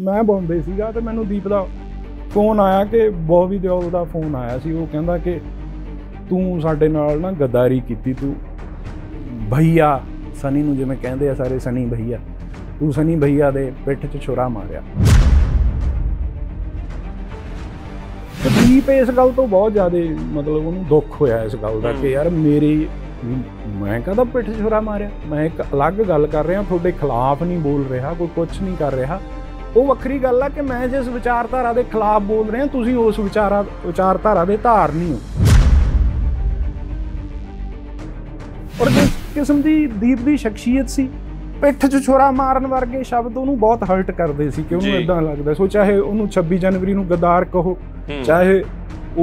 ਮੈਂ ਬੰਬੇ ਸੀਗਾ ਤੇ ਮੈਨੂੰ ਦੀਪ ਦਾ ਫੋਨ ਆਇਆ ਕਿ ਬੋਬੀ ਦਿਓਲ ਦਾ ਫੋਨ ਆਇਆ ਸੀ ਉਹ ਕਹਿੰਦਾ ਕਿ ਤੂੰ ਸਾਡੇ ਨਾਲ ਨਾ ਗਦਾਰੀ ਕੀਤੀ ਤੂੰ ਭਈਆ ਸਨੀ ਨੂੰ ਜਿਵੇਂ ਕਹਿੰਦੇ ਆ ਸਾਰੇ ਸਨੀ ਭਈਆ ਤੂੰ ਸਨੀ ਭਈਆ ਦੇ ਪਿੱਠ 'ਚ ਛੁਰਾ ਮਾਰਿਆ ਦੀਪ ਇਸ ਗੱਲ ਤੋਂ ਬਹੁਤ ਜ਼ਿਆਦਾ ਮਤਲਬ ਉਹਨੂੰ ਦੁੱਖ ਹੋਇਆ ਇਸ ਗੱਲ ਦਾ ਕਿ ਯਾਰ ਮੇਰੀ ਮੈਂ ਕਹਦਾ ਪਿੱਠ ਛੁਰਾ ਮਾਰਿਆ ਮੈਂ ਇੱਕ ਅਲੱਗ ਗੱਲ ਕਰ ਰਿਹਾ ਤੁਹਾਡੇ ਖਿਲਾਫ ਨਹੀਂ ਬੋਲ ਰਿਹਾ ਕੋਈ ਕੁਝ ਨਹੀਂ ਕਰ ਰਿਹਾ ਉਹ ਵੱਖਰੀ ਗੱਲ ਆ ਕਿ ਮੈਂ ਜਿਸ ਵਿਚਾਰਧਾਰਾ ਦੇ ਖਿਲਾਫ ਬੋਲ ਰਿਹਾ ਤੁਸੀਂ ਉਸ ਵਿਚਾਰਾ ਵਿਚਾਰਧਾਰਾ ਦੇ ਧਾਰਨੀ ਹੋ ਔਰ ਜਿਸ ਕਿਸਮ ਦੀ ਦੀਪ ਦੀ ਸ਼ਖਸੀਅਤ ਸੀ ਪਿੱਠ 'ਚ ਛੋਰਾ ਮਾਰਨ ਵਰਗੇ ਸ਼ਬਦ ਉਹਨੂੰ ਬਹੁਤ ਹਰਟ ਕਰਦੇ ਸੀ ਕਿ ਉਹਨੂੰ ਇਦਾਂ ਲੱਗਦਾ ਸੋ ਚਾਹੇ ਉਹਨੂੰ 26 ਜਨਵਰੀ ਨੂੰ ਗਦਾਰ ਕਹੋ ਚਾਹੇ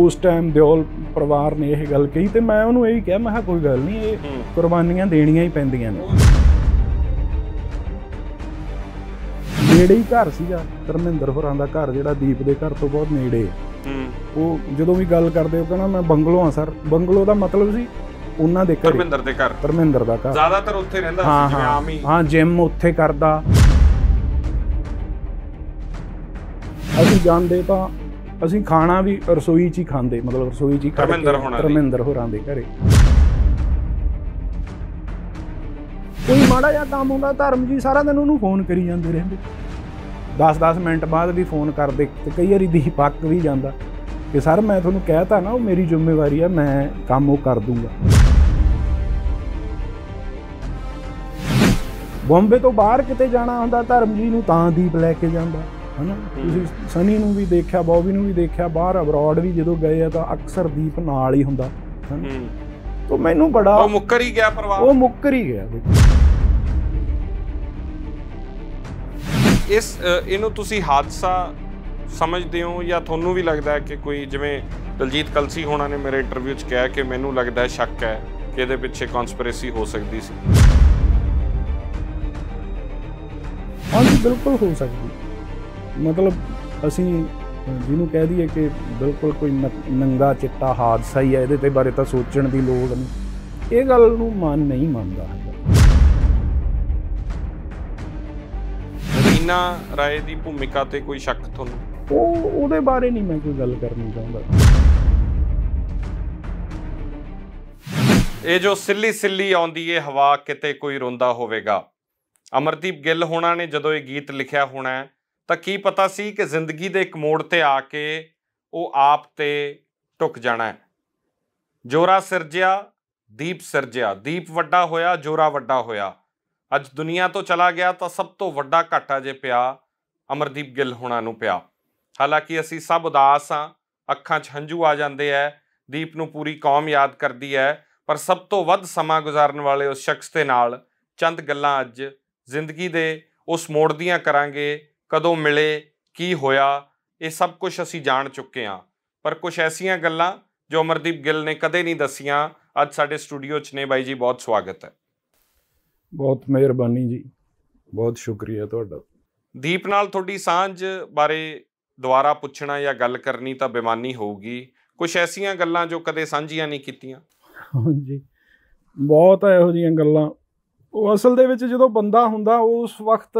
ਉਸ ਟਾਈਮ ਦਿਓਲ ਪਰਿਵਾਰ ਨੇ ਇਹ ਗੱਲ ਕਹੀ ਤੇ ਮੈਂ ਉਹਨੂੰ ਇਹ ਹੀ ਕਿਹਾ ਮੈਂ ਕਿਹਾ ਕੋਈ ਗੱਲ ਨਹੀਂ ਇਹ ਕੁਰਬਾਨੀਆਂ ਦੇਣੀਆਂ ਹੀ ਪੈਂਦੀਆਂ ਨੇ ਨੇੜੇ ਹੀ ਘਰ ਸੀਗਾ ਧਰਮਿੰਦਰ ਹੋਰਾਂ ਦਾ ਘਰ ਜਿਹੜਾ ਦੀਪ ਦੇ ਘਰ ਤੋਂ ਬਹੁਤ ਨੇੜੇ ਹੈ ਉਹ ਜਦੋਂ ਵੀ ਗੱਲ ਕਰਦੇ ਉਹ ਕਹਿੰਦਾ ਮੈਂ ਬੰਗਲੋ ਆ ਸਰ ਬੰਗਲੋ ਦਾ ਮਤਲਬ ਸੀ ਉਹਨਾਂ ਦੇ ਘਰ ਧਰਮਿੰਦਰ ਦੇ ਘਰ ਧਰਮਿੰਦਰ ਦਾ ਘਰ ਜ਼ਿਆਦਾਤਰ ਉੱਥੇ ਰਹਿੰਦਾ ਸੀ ਜਿਵੇਂ ਆਮ ਹੀ ਹਾਂ ਜਿਮ ਉੱਥੇ ਕਰਦਾ ਅਸੀਂ ਜਾਂਦੇ ਤਾਂ ਅਸੀਂ ਖਾਣਾ ਵੀ ਰਸੋਈ 'ਚ ਹੀ ਖਾਂਦੇ ਮਤਲਬ ਰਸੋਈ 'ਚ ਹੀ ਧਰਮਿੰਦਰ ਹੋਣਾ ਧਰਮਿੰਦਰ ਹੋਰਾਂ ਦੇ ਘਰੇ ਕੋਈ ਮਾੜਾ ਜਿਹਾ ਕੰਮ ਹੁੰਦਾ ਧਰਮ ਜੀ ਸਾਰਾ ਦਿਨ ਉਹਨੂੰ ਫੋਨ ਕਰੀ ਜਾਂਦੇ ਰਹਿੰਦੇ 10-10 ਮਿੰਟ ਬਾਅਦ ਵੀ ਫੋਨ ਕਰਦੇ ਤੇ ਕਈ ਵਾਰੀ ਦੀ ਪੱਕ ਵੀ ਜਾਂਦਾ ਕਿ ਸਰ ਮੈਂ ਤੁਹਾਨੂੰ ਕਹਿਤਾ ਨਾ ਉਹ ਮੇਰੀ ਜ਼ਿੰਮੇਵਾਰੀ ਆ ਮੈਂ ਕੰਮ ਉਹ ਕਰ ਦੂੰਗਾ ਬੰਬੇ ਤੋਂ ਬਾਹਰ ਕਿਤੇ ਜਾਣਾ ਹੁੰਦਾ ਧਰਮ ਜੀ ਨੂੰ ਤਾਂ ਦੀਪ ਲੈ ਕੇ ਜਾਂਦਾ ਹਨਾ ਤੁਸੀਂ ਸਨੀ ਨੂੰ ਵੀ ਦੇਖਿਆ ਬੌਬੀ ਨੂੰ ਵੀ ਦੇਖਿਆ ਬਾਹਰ ਅਬਰੋਡ ਵੀ ਜਦੋਂ ਗਏ ਆ ਤਾਂ ਅਕਸਰ ਦੀਪ ਨਾਲ ਹੀ ਹੁੰਦਾ ਹਨਾ ਤਾਂ ਮੈਨੂੰ ਬੜਾ ਉਹ ਮੁੱਕਰ ਹੀ ਗਿਆ ਪਰਵਾਹ ਉਹ ਮੁੱਕਰ ਹੀ ਗਿਆ ਇਸ ਇਹਨੂੰ ਤੁਸੀਂ ਹਾਦਸਾ ਸਮਝਦੇ ਹੋ ਜਾਂ ਤੁਹਾਨੂੰ ਵੀ ਲੱਗਦਾ ਹੈ ਕਿ ਕੋਈ ਜਿਵੇਂ ਦਲਜੀਤ ਕਲਸੀ ਹੋਣਾ ਨੇ ਮੇਰੇ ਇੰਟਰਵਿਊ 'ਚ ਕਿਹਾ ਕਿ ਮੈਨੂੰ ਲੱਗਦਾ ਹੈ ਸ਼ੱਕ ਹੈ ਕਿ ਇਹਦੇ ਪਿੱਛੇ ਕਨਸਪੀਰੇਸੀ ਹੋ ਸਕਦੀ ਸੀ ਹਾਂਜੀ ਬਿਲਕੁਲ ਹੋ ਸਕਦੀ ਮਤਲਬ ਅਸੀਂ ਜਿਹਨੂੰ ਕਹਿ ਦਈਏ ਕਿ ਬਿਲਕੁਲ ਕੋਈ ਨੰਗਾ ਚਿੱਟਾ ਹਾਦਸਾ ਹੀ ਹੈ ਇਹਦੇ ਤੇ ਬਾਰੇ ਤਾਂ ਸੋਚਣ ਦੀ ਲੋੜ ਨਹੀਂ ਇਹ ਗੱਲ ਨੂੰ ਮਨ ਨਹੀਂ ਮੰਨਦਾ ਰੀਨਾ ਰਾਏ ਦੀ ਭੂਮਿਕਾ ਤੇ ਕੋਈ ਸ਼ੱਕ ਤੁਹਾਨੂੰ ਉਹ ਉਹਦੇ ਬਾਰੇ ਨਹੀਂ ਮੈਂ ਕੋਈ ਗੱਲ ਕਰਨੀ ਚਾਹੁੰਦਾ ਇਹ ਜੋ ਸਿੱਲੀ ਸਿੱਲੀ ਆਉਂਦੀ ਏ ਹਵਾ ਕਿਤੇ ਕੋਈ ਰੋਂਦਾ ਹੋਵੇਗਾ ਅਮਰਦੀਪ ਗਿੱਲ ਹੋਣਾ ਨੇ ਜਦੋਂ ਇਹ ਗੀਤ ਲਿਖਿਆ ਹੋਣਾ ਤਾਂ ਕੀ ਪਤਾ ਸੀ ਕਿ ਜ਼ਿੰਦਗੀ ਦੇ ਇੱਕ ਮੋੜ ਤੇ ਆ ਕੇ ਉਹ ਆਪ ਤੇ ਟੁੱਕ ਜਾਣਾ ਜੋਰਾ ਸਿਰਜਿਆ ਦੀਪ ਸਿਰਜਿਆ ਦੀਪ ਵੱਡਾ ਹੋਇਆ ਜੋਰਾ ਵੱਡਾ ਹੋਇਆ ਅੱਜ ਦੁਨੀਆ ਤੋਂ ਚਲਾ ਗਿਆ ਤਾਂ ਸਭ ਤੋਂ ਵੱਡਾ ਘਾਟਾ ਜੇ ਪਿਆ ਅਮਰਦੀਪ ਗਿੱਲ ਹੋਣਾ ਨੂੰ ਪਿਆ ਹਾਲਾਂਕਿ ਅਸੀਂ ਸਭ ਉਦਾਸ ਆ ਅੱਖਾਂ 'ਚ ਹੰਝੂ ਆ ਜਾਂਦੇ ਐ ਦੀਪ ਨੂੰ ਪੂਰੀ ਕੌਮ ਯਾਦ ਕਰਦੀ ਐ ਪਰ ਸਭ ਤੋਂ ਵੱਧ ਸਮਾਂ ਗੁਜ਼ਾਰਨ ਵਾਲੇ ਉਸ ਸ਼ਖਸ ਦੇ ਨਾਲ ਚੰਦ ਗੱਲਾਂ ਅੱਜ ਜ਼ਿੰਦਗੀ ਦੇ ਉਸ ਮੋੜ ਦੀਆਂ ਕਰਾਂਗੇ ਕਦੋਂ ਮਿਲੇ ਕੀ ਹੋਇਆ ਇਹ ਸਭ ਕੁਝ ਅਸੀਂ ਜਾਣ ਚੁੱਕੇ ਆ ਪਰ ਕੁਝ ਐਸੀਆਂ ਗੱਲਾਂ ਜੋ ਅਮਰਦੀਪ ਗਿੱਲ ਨੇ ਕਦੇ ਨਹੀਂ ਦਸੀਆਂ ਅੱਜ ਸਾਡੇ ਸਟੂਡੀਓ 'ਚ ਨੇ ਬਾਈ ਜੀ ਬਹੁਤ ਸਵਾਗਤ ਹੈ ਬਹੁਤ ਮਿਹਰਬਾਨੀ ਜੀ ਬਹੁਤ ਸ਼ੁਕਰੀਆ ਤੁਹਾਡਾ ਦੀਪ ਨਾਲ ਤੁਹਾਡੀ ਸਾਂਝ ਬਾਰੇ ਦੁਆਰਾ ਪੁੱਛਣਾ ਜਾਂ ਗੱਲ ਕਰਨੀ ਤਾਂ ਬੇਮਾਨੀ ਹੋਊਗੀ ਕੁਝ ਐਸੀਆਂ ਗੱਲਾਂ ਜੋ ਕਦੇ ਸਾਂਝੀਆਂ ਨਹੀਂ ਕੀਤੀਆਂ ਹਾਂਜੀ ਬਹੁਤ ਇਹੋ ਜੀਆਂ ਗੱਲਾਂ ਉਹ ਅਸਲ ਦੇ ਵਿੱਚ ਜਦੋਂ ਬੰਦਾ ਹੁੰਦਾ ਉਸ ਵਕਤ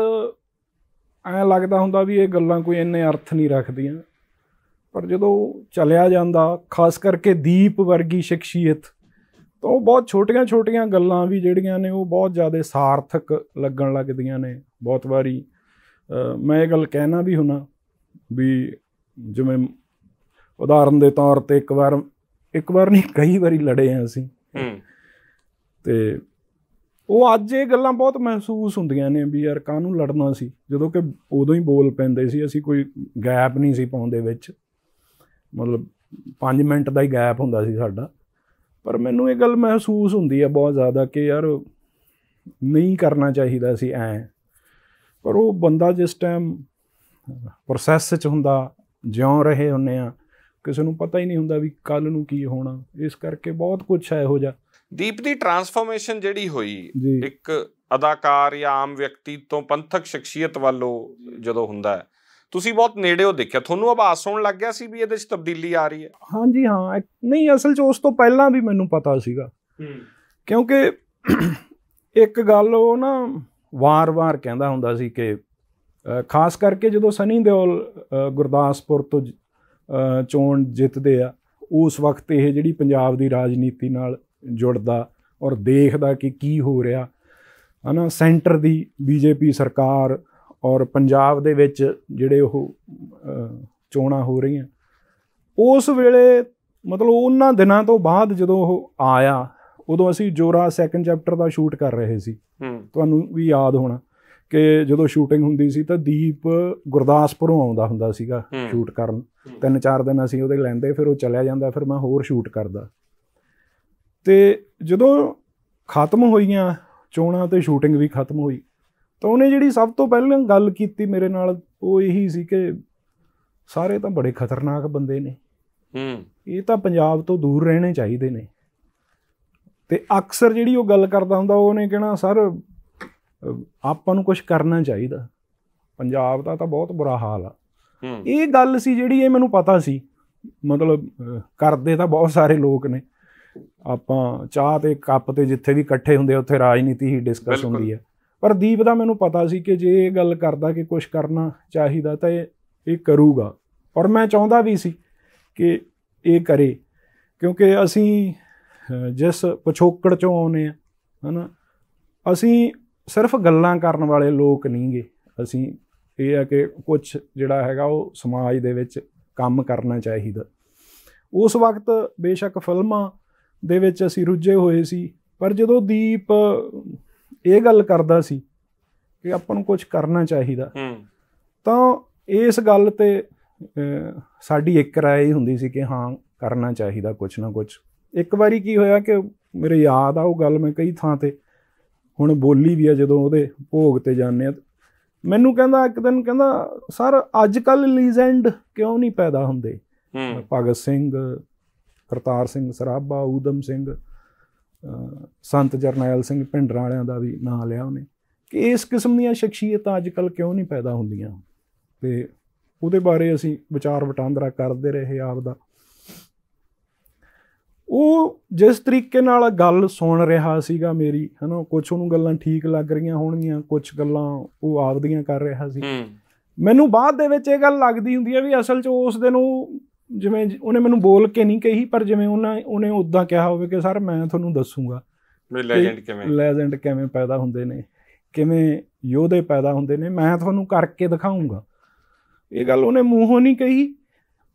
ਐ ਲੱਗਦਾ ਹੁੰਦਾ ਵੀ ਇਹ ਗੱਲਾਂ ਕੋਈ ਇੰਨੇ ਅਰਥ ਨਹੀਂ ਰੱਖਦੀਆਂ ਪਰ ਜਦੋਂ ਚਲਿਆ ਜਾਂਦਾ ਖਾਸ ਕਰਕੇ ਦੀਪ ਵਰਗੀ ਸ਼ਖਸੀਅਤ ਤਾਂ ਉਹ ਬਹੁਤ ਛੋਟੀਆਂ-ਛੋਟੀਆਂ ਗੱਲਾਂ ਵੀ ਜਿਹੜੀਆਂ ਨੇ ਉਹ ਬਹੁਤ ਜ਼ਿਆਦਾ ਸਾਰਥਕ ਲੱਗਣ ਲੱਗਦੀਆਂ ਨੇ ਬਹੁਤ ਵਾਰੀ ਮੈਂ ਇਹ ਗੱਲ ਕਹਿਣਾ ਵੀ ਹੁਣਾ ਵੀ ਜਿਵੇਂ ਉਦਾਹਰਨ ਦੇ ਤੌਰ ਤੇ ਇੱਕ ਵਾਰ ਇੱਕ ਵਾਰ ਨਹੀਂ ਕਈ ਵਾਰੀ ਲੜੇ ਆ ਅਸੀਂ ਤੇ ਉਹ ਅੱਜ ਇਹ ਗੱਲਾਂ ਬਹੁਤ ਮਹਿਸੂਸ ਹੁੰਦੀਆਂ ਨੇ ਵੀ ਯਾਰ ਕਾਹਨੂੰ ਲੜਨਾ ਸੀ ਜਦੋਂ ਕਿ ਉਦੋਂ ਹੀ ਬੋਲ ਪੈਂਦੇ ਸੀ ਅਸੀਂ ਕੋਈ ਗੈਪ ਨਹੀਂ ਸੀ ਪਾਉਂਦੇ ਵਿੱਚ ਮਤਲਬ 5 ਮਿੰਟ ਦਾ ਹੀ ਗੈਪ ਹੁੰਦਾ ਸੀ ਸਾਡਾ ਪਰ ਮੈਨੂੰ ਇਹ ਗੱਲ ਮਹਿਸੂਸ ਹੁੰਦੀ ਹੈ ਬਹੁਤ ਜ਼ਿਆਦਾ ਕਿ ਯਾਰ ਨਹੀਂ ਕਰਨਾ ਚਾਹੀਦਾ ਸੀ ਐ ਪਰ ਉਹ ਬੰਦਾ ਜਿਸ ਟਾਈਮ ਪ੍ਰੋਸੈਸ 'ਚ ਹੁੰਦਾ ਜਿਉਂ ਰਹੇ ਹੁੰਨੇ ਆ ਕਿਸੇ ਨੂੰ ਪਤਾ ਹੀ ਨਹੀਂ ਹੁੰਦਾ ਵੀ ਕੱਲ ਨੂੰ ਕੀ ਹੋਣਾ ਇਸ ਕਰਕੇ ਬਹੁਤ ਕੁਝ ਹੈ ਹੋ ਜਾ ਦੀਪ ਦੀ ਟਰਾਂਸਫਾਰਮੇਸ਼ਨ ਜਿਹੜੀ ਹੋਈ ਇੱਕ ਅਦਾਕਾਰ ਜਾਂ ਆਮ ਵਿਅਕਤੀ ਤੋਂ ਪੰਥਕ ਸ਼ਖਸੀਅਤ ਵੱਲੋਂ ਜਦੋਂ ਹੁੰਦਾ ਹੈ ਤੁਸੀਂ ਬਹੁਤ ਨੇੜੇ ਉਹ ਦੇਖਿਆ ਤੁਹਾਨੂੰ ਆਭਾਸ ਹੋਣ ਲੱਗ ਗਿਆ ਸੀ ਵੀ ਇਹਦੇ ਵਿੱਚ ਤਬਦੀਲੀ ਆ ਰਹੀ ਹੈ ਹਾਂਜੀ ਹਾਂ ਨਹੀਂ ਅਸਲ 'ਚ ਉਸ ਤੋਂ ਪਹਿਲਾਂ ਵੀ ਮੈਨੂੰ ਪਤਾ ਸੀਗਾ ਕਿਉਂਕਿ ਇੱਕ ਗੱਲ ਉਹ ਨਾ ਵਾਰ-ਵਾਰ ਕਹਿੰਦਾ ਹੁੰਦਾ ਸੀ ਕਿ ਖਾਸ ਕਰਕੇ ਜਦੋਂ ਸਨੀ ਦਿਓਲ ਗੁਰਦਾਸਪੁਰ ਤੋਂ ਚੋਣ ਜਿੱਤਦੇ ਆ ਉਸ ਵਕਤ ਇਹ ਜਿਹੜੀ ਪੰਜਾਬ ਦੀ ਰਾਜਨੀਤੀ ਨਾਲ ਜੁੜਦਾ ਔਰ ਦੇਖਦਾ ਕਿ ਕੀ ਹੋ ਰਿਹਾ ਹਨਾ ਸੈਂਟਰ ਦੀ ਬੀਜੇਪੀ ਸਰਕਾਰ ਔਰ ਪੰਜਾਬ ਦੇ ਵਿੱਚ ਜਿਹੜੇ ਉਹ ਚੋਣਾਂ ਹੋ ਰਹੀਆਂ ਉਸ ਵੇਲੇ ਮਤਲਬ ਉਹਨਾਂ ਦਿਨਾਂ ਤੋਂ ਬਾਅਦ ਜਦੋਂ ਉਹ ਆਇਆ ਉਦੋਂ ਅਸੀਂ ਜੋਰਾ ਸੈਕੰਡ ਚੈਪਟਰ ਦਾ ਸ਼ੂਟ ਕਰ ਰਹੇ ਸੀ ਤੁਹਾਨੂੰ ਵੀ ਯਾਦ ਹੋਣਾ ਕਿ ਜਦੋਂ ਸ਼ੂਟਿੰਗ ਹੁੰਦੀ ਸੀ ਤਾਂ ਦੀਪ ਗੁਰਦਾਸਪੁਰੋਂ ਆਉਂਦਾ ਹੁੰਦਾ ਸੀਗਾ ਸ਼ੂਟ ਕਰਨ ਤਿੰਨ ਚਾਰ ਦਿਨ ਅਸੀਂ ਉਹਦੇ ਲੈਂਦੇ ਫਿਰ ਉਹ ਚਲਿਆ ਜਾਂਦਾ ਫਿਰ ਮੈਂ ਹੋਰ ਸ਼ੂਟ ਕਰਦਾ ਤੇ ਜਦੋਂ ਖਤਮ ਹੋਈਆਂ ਚੋਣਾਂ ਤੇ ਸ਼ੂਟਿੰਗ ਵੀ ਖਤਮ ਹੋਈ ਤਾਂ ਉਹਨੇ ਜਿਹੜੀ ਸਭ ਤੋਂ ਪਹਿਲਾਂ ਗੱਲ ਕੀਤੀ ਮੇਰੇ ਨਾਲ ਉਹ ਇਹੀ ਸੀ ਕਿ ਸਾਰੇ ਤਾਂ ਬੜੇ ਖਤਰਨਾਕ ਬੰਦੇ ਨੇ ਹੂੰ ਇਹ ਤਾਂ ਪੰਜਾਬ ਤੋਂ ਦੂਰ ਰਹਿਣੇ ਚਾਹੀਦੇ ਨੇ ਤੇ ਅਕਸਰ ਜਿਹੜੀ ਉਹ ਗੱਲ ਕਰਦਾ ਹੁੰਦਾ ਉਹਨੇ ਕਿਹਾ ਸਰ ਆਪਾਂ ਨੂੰ ਕੁਝ ਕਰਨਾ ਚਾਹੀਦਾ ਪੰਜਾਬ ਦਾ ਤਾਂ ਬਹੁਤ ਬੁਰਾ ਹਾਲ ਆ ਇਹ ਗੱਲ ਸੀ ਜਿਹੜੀ ਇਹ ਮੈਨੂੰ ਪਤਾ ਸੀ ਮਤਲਬ ਕਰਦੇ ਤਾਂ ਬਹੁਤ ਸਾਰੇ ਲੋਕ ਨੇ ਆਪਾਂ ਚਾਹ ਤੇ ਕੱਪ ਤੇ ਜਿੱਥੇ ਵੀ ਇਕੱਠੇ ਹੁੰਦੇ ਉੱਥੇ ਰਾਜਨੀਤੀ ਹੀ ਡਿਸਕਸ ਹੁੰਦੀ ਹੈ ਪਰ ਦੀਪ ਦਾ ਮੈਨੂੰ ਪਤਾ ਸੀ ਕਿ ਜੇ ਇਹ ਗੱਲ ਕਰਦਾ ਕਿ ਕੁਝ ਕਰਨਾ ਚਾਹੀਦਾ ਤਾਂ ਇਹ ਇਹ ਕਰੂਗਾ ਔਰ ਮੈਂ ਚਾਹੁੰਦਾ ਵੀ ਸੀ ਕਿ ਇਹ ਕਰੇ ਕਿਉਂਕਿ ਅਸੀਂ ਜਿਸ ਪਛੋਕੜ ਚੋਂ ਆਉਨੇ ਆ ਹਨਾ ਅਸੀਂ ਸਿਰਫ ਗੱਲਾਂ ਕਰਨ ਵਾਲੇ ਲੋਕ ਨਹੀਂਗੇ ਅਸੀਂ ਇਹ ਆ ਕਿ ਕੁਝ ਜਿਹੜਾ ਹੈਗਾ ਉਹ ਸਮਾਜ ਦੇ ਵਿੱਚ ਕੰਮ ਕਰਨਾ ਚਾਹੀਦਾ ਉਸ ਵਕਤ ਬੇਸ਼ੱਕ ਫਿਲਮਾਂ ਦੇ ਵਿੱਚ ਅਸੀਂ ਰੁੱਝੇ ਹੋਏ ਸੀ ਪਰ ਜਦੋਂ ਦੀਪ ਇਹ ਗੱਲ ਕਰਦਾ ਸੀ ਕਿ ਆਪਾਂ ਨੂੰ ਕੁਝ ਕਰਨਾ ਚਾਹੀਦਾ ਤਾਂ ਇਸ ਗੱਲ ਤੇ ਸਾਡੀ ਇੱਕ رائے ਹੁੰਦੀ ਸੀ ਕਿ ਹਾਂ ਕਰਨਾ ਚਾਹੀਦਾ ਕੁਝ ਨਾ ਕੁਝ ਇੱਕ ਵਾਰੀ ਕੀ ਹੋਇਆ ਕਿ ਮੇਰੇ ਯਾਦ ਆ ਉਹ ਗੱਲ ਮੈਂ ਕਈ ਥਾਂ ਤੇ ਹੁਣ ਬੋਲੀ ਵੀ ਆ ਜਦੋਂ ਉਹਦੇ ਭੋਗ ਤੇ ਜਾਂਦੇ ਆ ਮੈਨੂੰ ਕਹਿੰਦਾ ਇੱਕ ਦਿਨ ਕਹਿੰਦਾ ਸਰ ਅੱਜ ਕੱਲ ਲੀਜੈਂਡ ਕਿਉਂ ਨਹੀਂ ਪੈਦਾ ਹੁੰਦੇ ਭਗਤ ਸਿੰਘ ਕਰਤਾਰ ਸਿੰਘ ਸਰਾਭਾ ਊਦਮ ਸਿੰਘ ਸੰਤ ਜਰਨੈਲ ਸਿੰਘ ਭਿੰਡਰਾਂ ਵਾਲਿਆਂ ਦਾ ਵੀ ਨਾਂ ਲਿਆ ਉਹਨੇ ਕਿ ਇਸ ਕਿਸਮ ਦੀਆਂ ਸ਼ਖਸੀਅਤਾਂ ਅੱਜ ਕੱਲ ਕਿਉਂ ਨਹੀਂ ਪੈਦਾ ਹੁੰਦੀਆਂ ਤੇ ਉਹਦੇ ਬਾਰੇ ਅਸੀਂ ਵਿਚਾਰ ਵਟਾਂਦਰਾ ਕਰਦੇ ਰਹੇ ਆਪ ਦਾ ਉਹ ਜਿਸ ਤਰੀਕੇ ਨਾਲ ਗੱਲ ਸੁਣ ਰਿਹਾ ਸੀਗਾ ਮੇਰੀ ਹਨਾ ਕੁਝ ਉਹਨੂੰ ਗੱਲਾਂ ਠੀਕ ਲੱਗ ਰਹੀਆਂ ਹੋਣਗੀਆਂ ਕੁਝ ਗੱਲਾਂ ਉਹ ਆਪਦੀਆਂ ਕਰ ਰਿਹਾ ਸੀ ਮੈਨੂੰ ਬਾਅਦ ਦੇ ਵਿੱਚ ਇਹ ਗੱਲ ਲੱਗਦੀ ਹੁੰਦੀ ਹੈ ਵੀ ਅਸਲ 'ਚ ਉਸ ਦਿਨ ਉਹ ਜਿਵੇਂ ਉਹਨੇ ਮੈਨੂੰ ਬੋਲ ਕੇ ਨਹੀਂ ਕਹੀ ਪਰ ਜਿਵੇਂ ਉਹਨਾਂ ਉਹਨੇ ਉਦਾਂ ਕਿਹਾ ਹੋਵੇ ਕਿ ਸਰ ਮੈਂ ਤੁਹਾਨੂੰ ਦੱਸੂਗਾ ਲੈਜੈਂਡ ਕਿਵੇਂ ਲੈਜੈਂਡ ਕਿਵੇਂ ਪੈਦਾ ਹੁੰਦੇ ਨੇ ਕਿਵੇਂ ਯੋਧੇ ਪੈਦਾ ਹੁੰਦੇ ਨੇ ਮੈਂ ਤੁਹਾਨੂੰ ਕਰਕੇ ਦਿਖਾਉਂਗਾ ਇਹ ਗੱਲ ਉਹਨੇ ਮੂੰਹੋਂ ਨਹੀਂ ਕਹੀ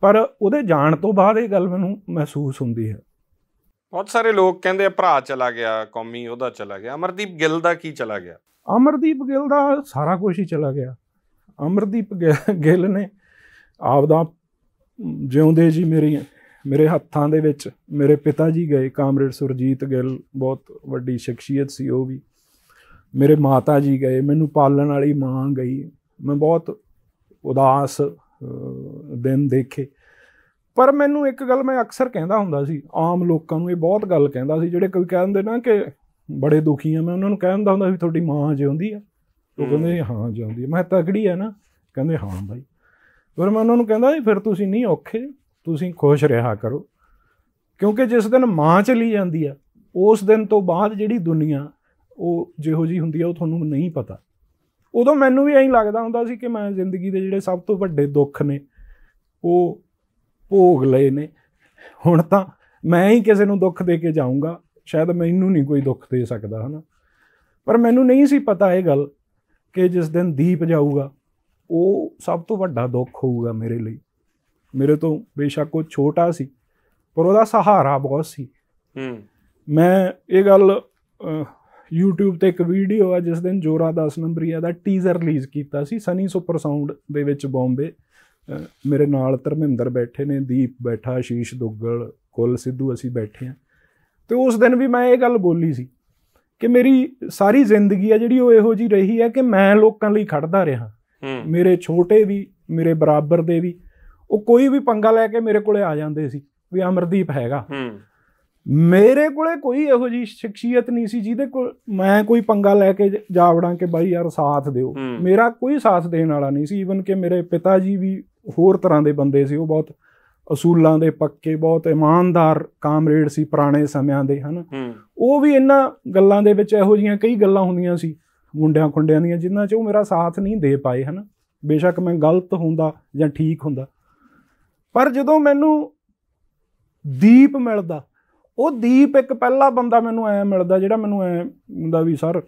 ਪਰ ਉਹਦੇ ਜਾਣ ਤੋਂ ਬਾਅਦ ਇਹ ਗੱਲ ਮੈਨੂੰ ਮਹਿਸੂਸ ਹੁੰਦੀ ਹੈ ਬਹੁਤ ਸਾਰੇ ਲੋਕ ਕਹਿੰਦੇ ਆ ਭਰਾ ਚਲਾ ਗਿਆ ਕੌਮੀ ਉਹਦਾ ਚਲਾ ਗਿਆ ਅਮਰਦੀਪ ਗਿੱਲ ਦਾ ਕੀ ਚਲਾ ਗਿਆ ਅਮਰਦੀਪ ਗਿੱਲ ਦਾ ਸਾਰਾ ਕੁਝ ਹੀ ਚਲਾ ਗਿਆ ਅਮਰਦੀਪ ਗਿੱਲ ਨੇ ਆਪ ਦਾ ਜਿਉਂਦੇ ਜੀ ਮੇਰੀ ਮੇਰੇ ਹੱਥਾਂ ਦੇ ਵਿੱਚ ਮੇਰੇ ਪਿਤਾ ਜੀ ਗਏ ਕਾਮਰੇਡ ਸੁਰਜੀਤ ਗਿੱਲ ਬਹੁਤ ਵੱਡੀ ਸ਼ਖਸੀਅਤ ਸੀ ਉਹ ਵੀ ਮੇਰੇ ਮਾਤਾ ਜੀ ਗਏ ਮੈਨੂੰ ਪਾਲਣ ਵਾਲੀ ਮਾਂ ਗਈ ਮੈਂ ਬਹੁਤ ਉਦਾਸ ਦਿਨ ਦੇਖੇ ਪਰ ਮੈਨੂੰ ਇੱਕ ਗੱਲ ਮੈਂ ਅਕਸਰ ਕਹਿੰਦਾ ਹੁੰਦਾ ਸੀ ਆਮ ਲੋਕਾਂ ਨੂੰ ਇਹ ਬਹੁਤ ਗੱਲ ਕਹਿੰਦਾ ਸੀ ਜਿਹੜੇ ਕੋਈ ਕਹਿੰਦੇ ਨਾ ਕਿ ਬੜੇ ਦੁਖੀ ਆ ਮੈਂ ਉਹਨਾਂ ਨੂੰ ਕਹਿੰਦਾ ਹੁੰਦਾ ਵੀ ਤੁਹਾਡੀ ਮਾਂ ਜਿਉਂਦੀ ਆ ਉਹ ਕਹਿੰਦੇ ਹਾਂ ਜਿਉਂਦੀ ਮੈਂ ਤਗੜੀ ਆ ਨਾ ਕਹਿੰਦੇ ਹਾਂ ਬਾਈ ਫਿਰ ਮੈਂ ਉਹਨਾਂ ਨੂੰ ਕਹਿੰਦਾ ਫਿਰ ਤੁਸੀਂ ਨਹੀਂ ਔਖੇ ਤੁਸੀਂ ਖੁਸ਼ ਰਿਹਾ ਕਰੋ ਕਿਉਂਕਿ ਜਿਸ ਦਿਨ ਮਾਂ ਚਲੀ ਜਾਂਦੀ ਆ ਉਸ ਦਿਨ ਤੋਂ ਬਾਅਦ ਜਿਹੜੀ ਦੁਨੀਆ ਉਹ ਜਿਹੋ ਜੀ ਹੁੰਦੀ ਆ ਉਹ ਤੁਹਾਨੂੰ ਨਹੀਂ ਪਤਾ ਉਦੋਂ ਮੈਨੂੰ ਵੀ ਐਂ ਲੱਗਦਾ ਹੁੰਦਾ ਸੀ ਕਿ ਮੈਂ ਜ਼ਿੰਦਗੀ ਦੇ ਜਿਹੜੇ ਸਭ ਤੋਂ ਵੱਡੇ ਦੁੱਖ ਨੇ ਉਹ ਭੋਗ ਲਏ ਨੇ ਹੁਣ ਤਾਂ ਮੈਂ ਹੀ ਕਿਸੇ ਨੂੰ ਦੁੱਖ ਦੇ ਕੇ ਜਾਊਂਗਾ ਸ਼ਾਇਦ ਮੈਨੂੰ ਨਹੀਂ ਕੋਈ ਦੁੱਖ ਦੇ ਸਕਦਾ ਹਨਾ ਪਰ ਮੈਨੂੰ ਨਹੀਂ ਸੀ ਪਤਾ ਇਹ ਗੱਲ ਕਿ ਜਿਸ ਦਿਨ ਦੀਪ ਜਾਊਗਾ ਉਹ ਸਭ ਤੋਂ ਵੱਡਾ ਦੁੱਖ ਹੋਊਗਾ ਮੇਰੇ ਲਈ ਮੇਰੇ ਤੋਂ ਬੇਸ਼ੱਕ ਉਹ ਛੋਟਾ ਸੀ ਪਰ ਉਹਦਾ ਸਹਾਰਾ ਬਹੁਤ ਸੀ ਹੂੰ ਮੈਂ ਇਹ ਗੱਲ YouTube ਤੇ ਇੱਕ ਵੀਡੀਓ ਆ ਜਿਸ ਦਿਨ ਜੋਰਾ 10 ਨੰਬਰੀਆ ਦਾ ਟੀਜ਼ਰ ਰਿਲੀਜ਼ ਕੀਤਾ ਸੀ ਸਨੀ ਸੁਪਰ ਸਾਊਂਡ ਦੇ ਵਿੱਚ ਬੰਬੇ ਮੇਰੇ ਨਾਲ ਧਰਮਿੰਦਰ ਬੈਠੇ ਨੇ ਦੀਪ ਬੈਠਾ ਆਸ਼ੀਸ਼ ਦੁੱਗਲ ਕੁੱਲ ਸਿੱਧੂ ਅਸੀਂ ਬੈਠੇ ਆ ਤੇ ਉਸ ਦਿਨ ਵੀ ਮੈਂ ਇਹ ਗੱਲ ਬੋਲੀ ਸੀ ਕਿ ਮੇਰੀ ਸਾਰੀ ਜ਼ਿੰਦਗੀ ਆ ਜਿਹੜੀ ਉਹ ਇਹੋ ਜੀ ਰਹੀ ਹੈ ਕਿ ਮੈਂ ਲੋਕਾਂ ਲਈ ਖੜਦਾ ਰਿਹਾ ਮੇਰੇ ਛੋਟੇ ਵੀ ਮੇਰੇ ਬਰਾਬਰ ਦੇ ਵੀ ਉਹ ਕੋਈ ਵੀ ਪੰਗਾ ਲੈ ਕੇ ਮੇਰੇ ਕੋਲੇ ਆ ਜਾਂਦੇ ਸੀ ਵੀ ਅਮਰਦੀਪ ਹੈਗਾ ਹੂੰ ਮੇਰੇ ਕੋਲੇ ਕੋਈ ਇਹੋ ਜੀ ਸ਼ਖਸੀਅਤ ਨਹੀਂ ਸੀ ਜਿਹਦੇ ਕੋਲ ਮੈਂ ਕੋਈ ਪੰਗਾ ਲੈ ਕੇ ਜਾਵੜਾਂ ਕਿ ਬਾਈ ਯਾਰ ਸਾਥ ਦਿਓ ਮੇਰਾ ਕੋਈ ਸਾਥ ਦੇਣ ਵਾਲਾ ਨਹੀਂ ਸੀ ਇਵਨ ਕਿ ਮੇਰੇ ਪਿਤਾ ਜੀ ਵੀ ਹੋਰ ਤਰ੍ਹਾਂ ਦੇ ਬੰਦੇ ਸੀ ਉਹ ਬਹੁਤ ਅਸੂਲਾਂ ਦੇ ਪੱਕੇ ਬਹੁਤ ਇਮਾਨਦਾਰ ਕਾਮਰੇਡ ਸੀ ਪੁਰਾਣੇ ਸਮਿਆਂ ਦੇ ਹਨ ਉਹ ਵੀ ਇਹਨਾਂ ਗੱਲਾਂ ਦੇ ਵਿੱਚ ਇਹੋ ਜੀਆਂ ਕਈ ਗੱਲਾਂ ਹੁੰਦੀਆਂ ਸੀ ਮੁੰਡਿਆਂ ਖੁੰਡਿਆਂ ਦੀਆਂ ਜਿਨ੍ਹਾਂ 'ਚ ਉਹ ਮੇਰਾ ਸਾਥ ਨਹੀਂ ਦੇ ਪਾਏ ਹਨ ਬੇਸ਼ੱਕ ਮੈਂ ਗਲਤ ਹੁੰਦਾ ਜਾਂ ਠੀਕ ਹੁੰਦਾ ਪਰ ਜਦੋਂ ਮੈਨੂੰ ਦੀਪ ਮਿਲਦਾ ਉਹ ਦੀਪ ਇੱਕ ਪਹਿਲਾ ਬੰਦਾ ਮੈਨੂੰ ਐ ਮਿਲਦਾ ਜਿਹੜਾ ਮੈਨੂੰ ਐ ਹੁੰਦਾ ਵੀ ਸਰ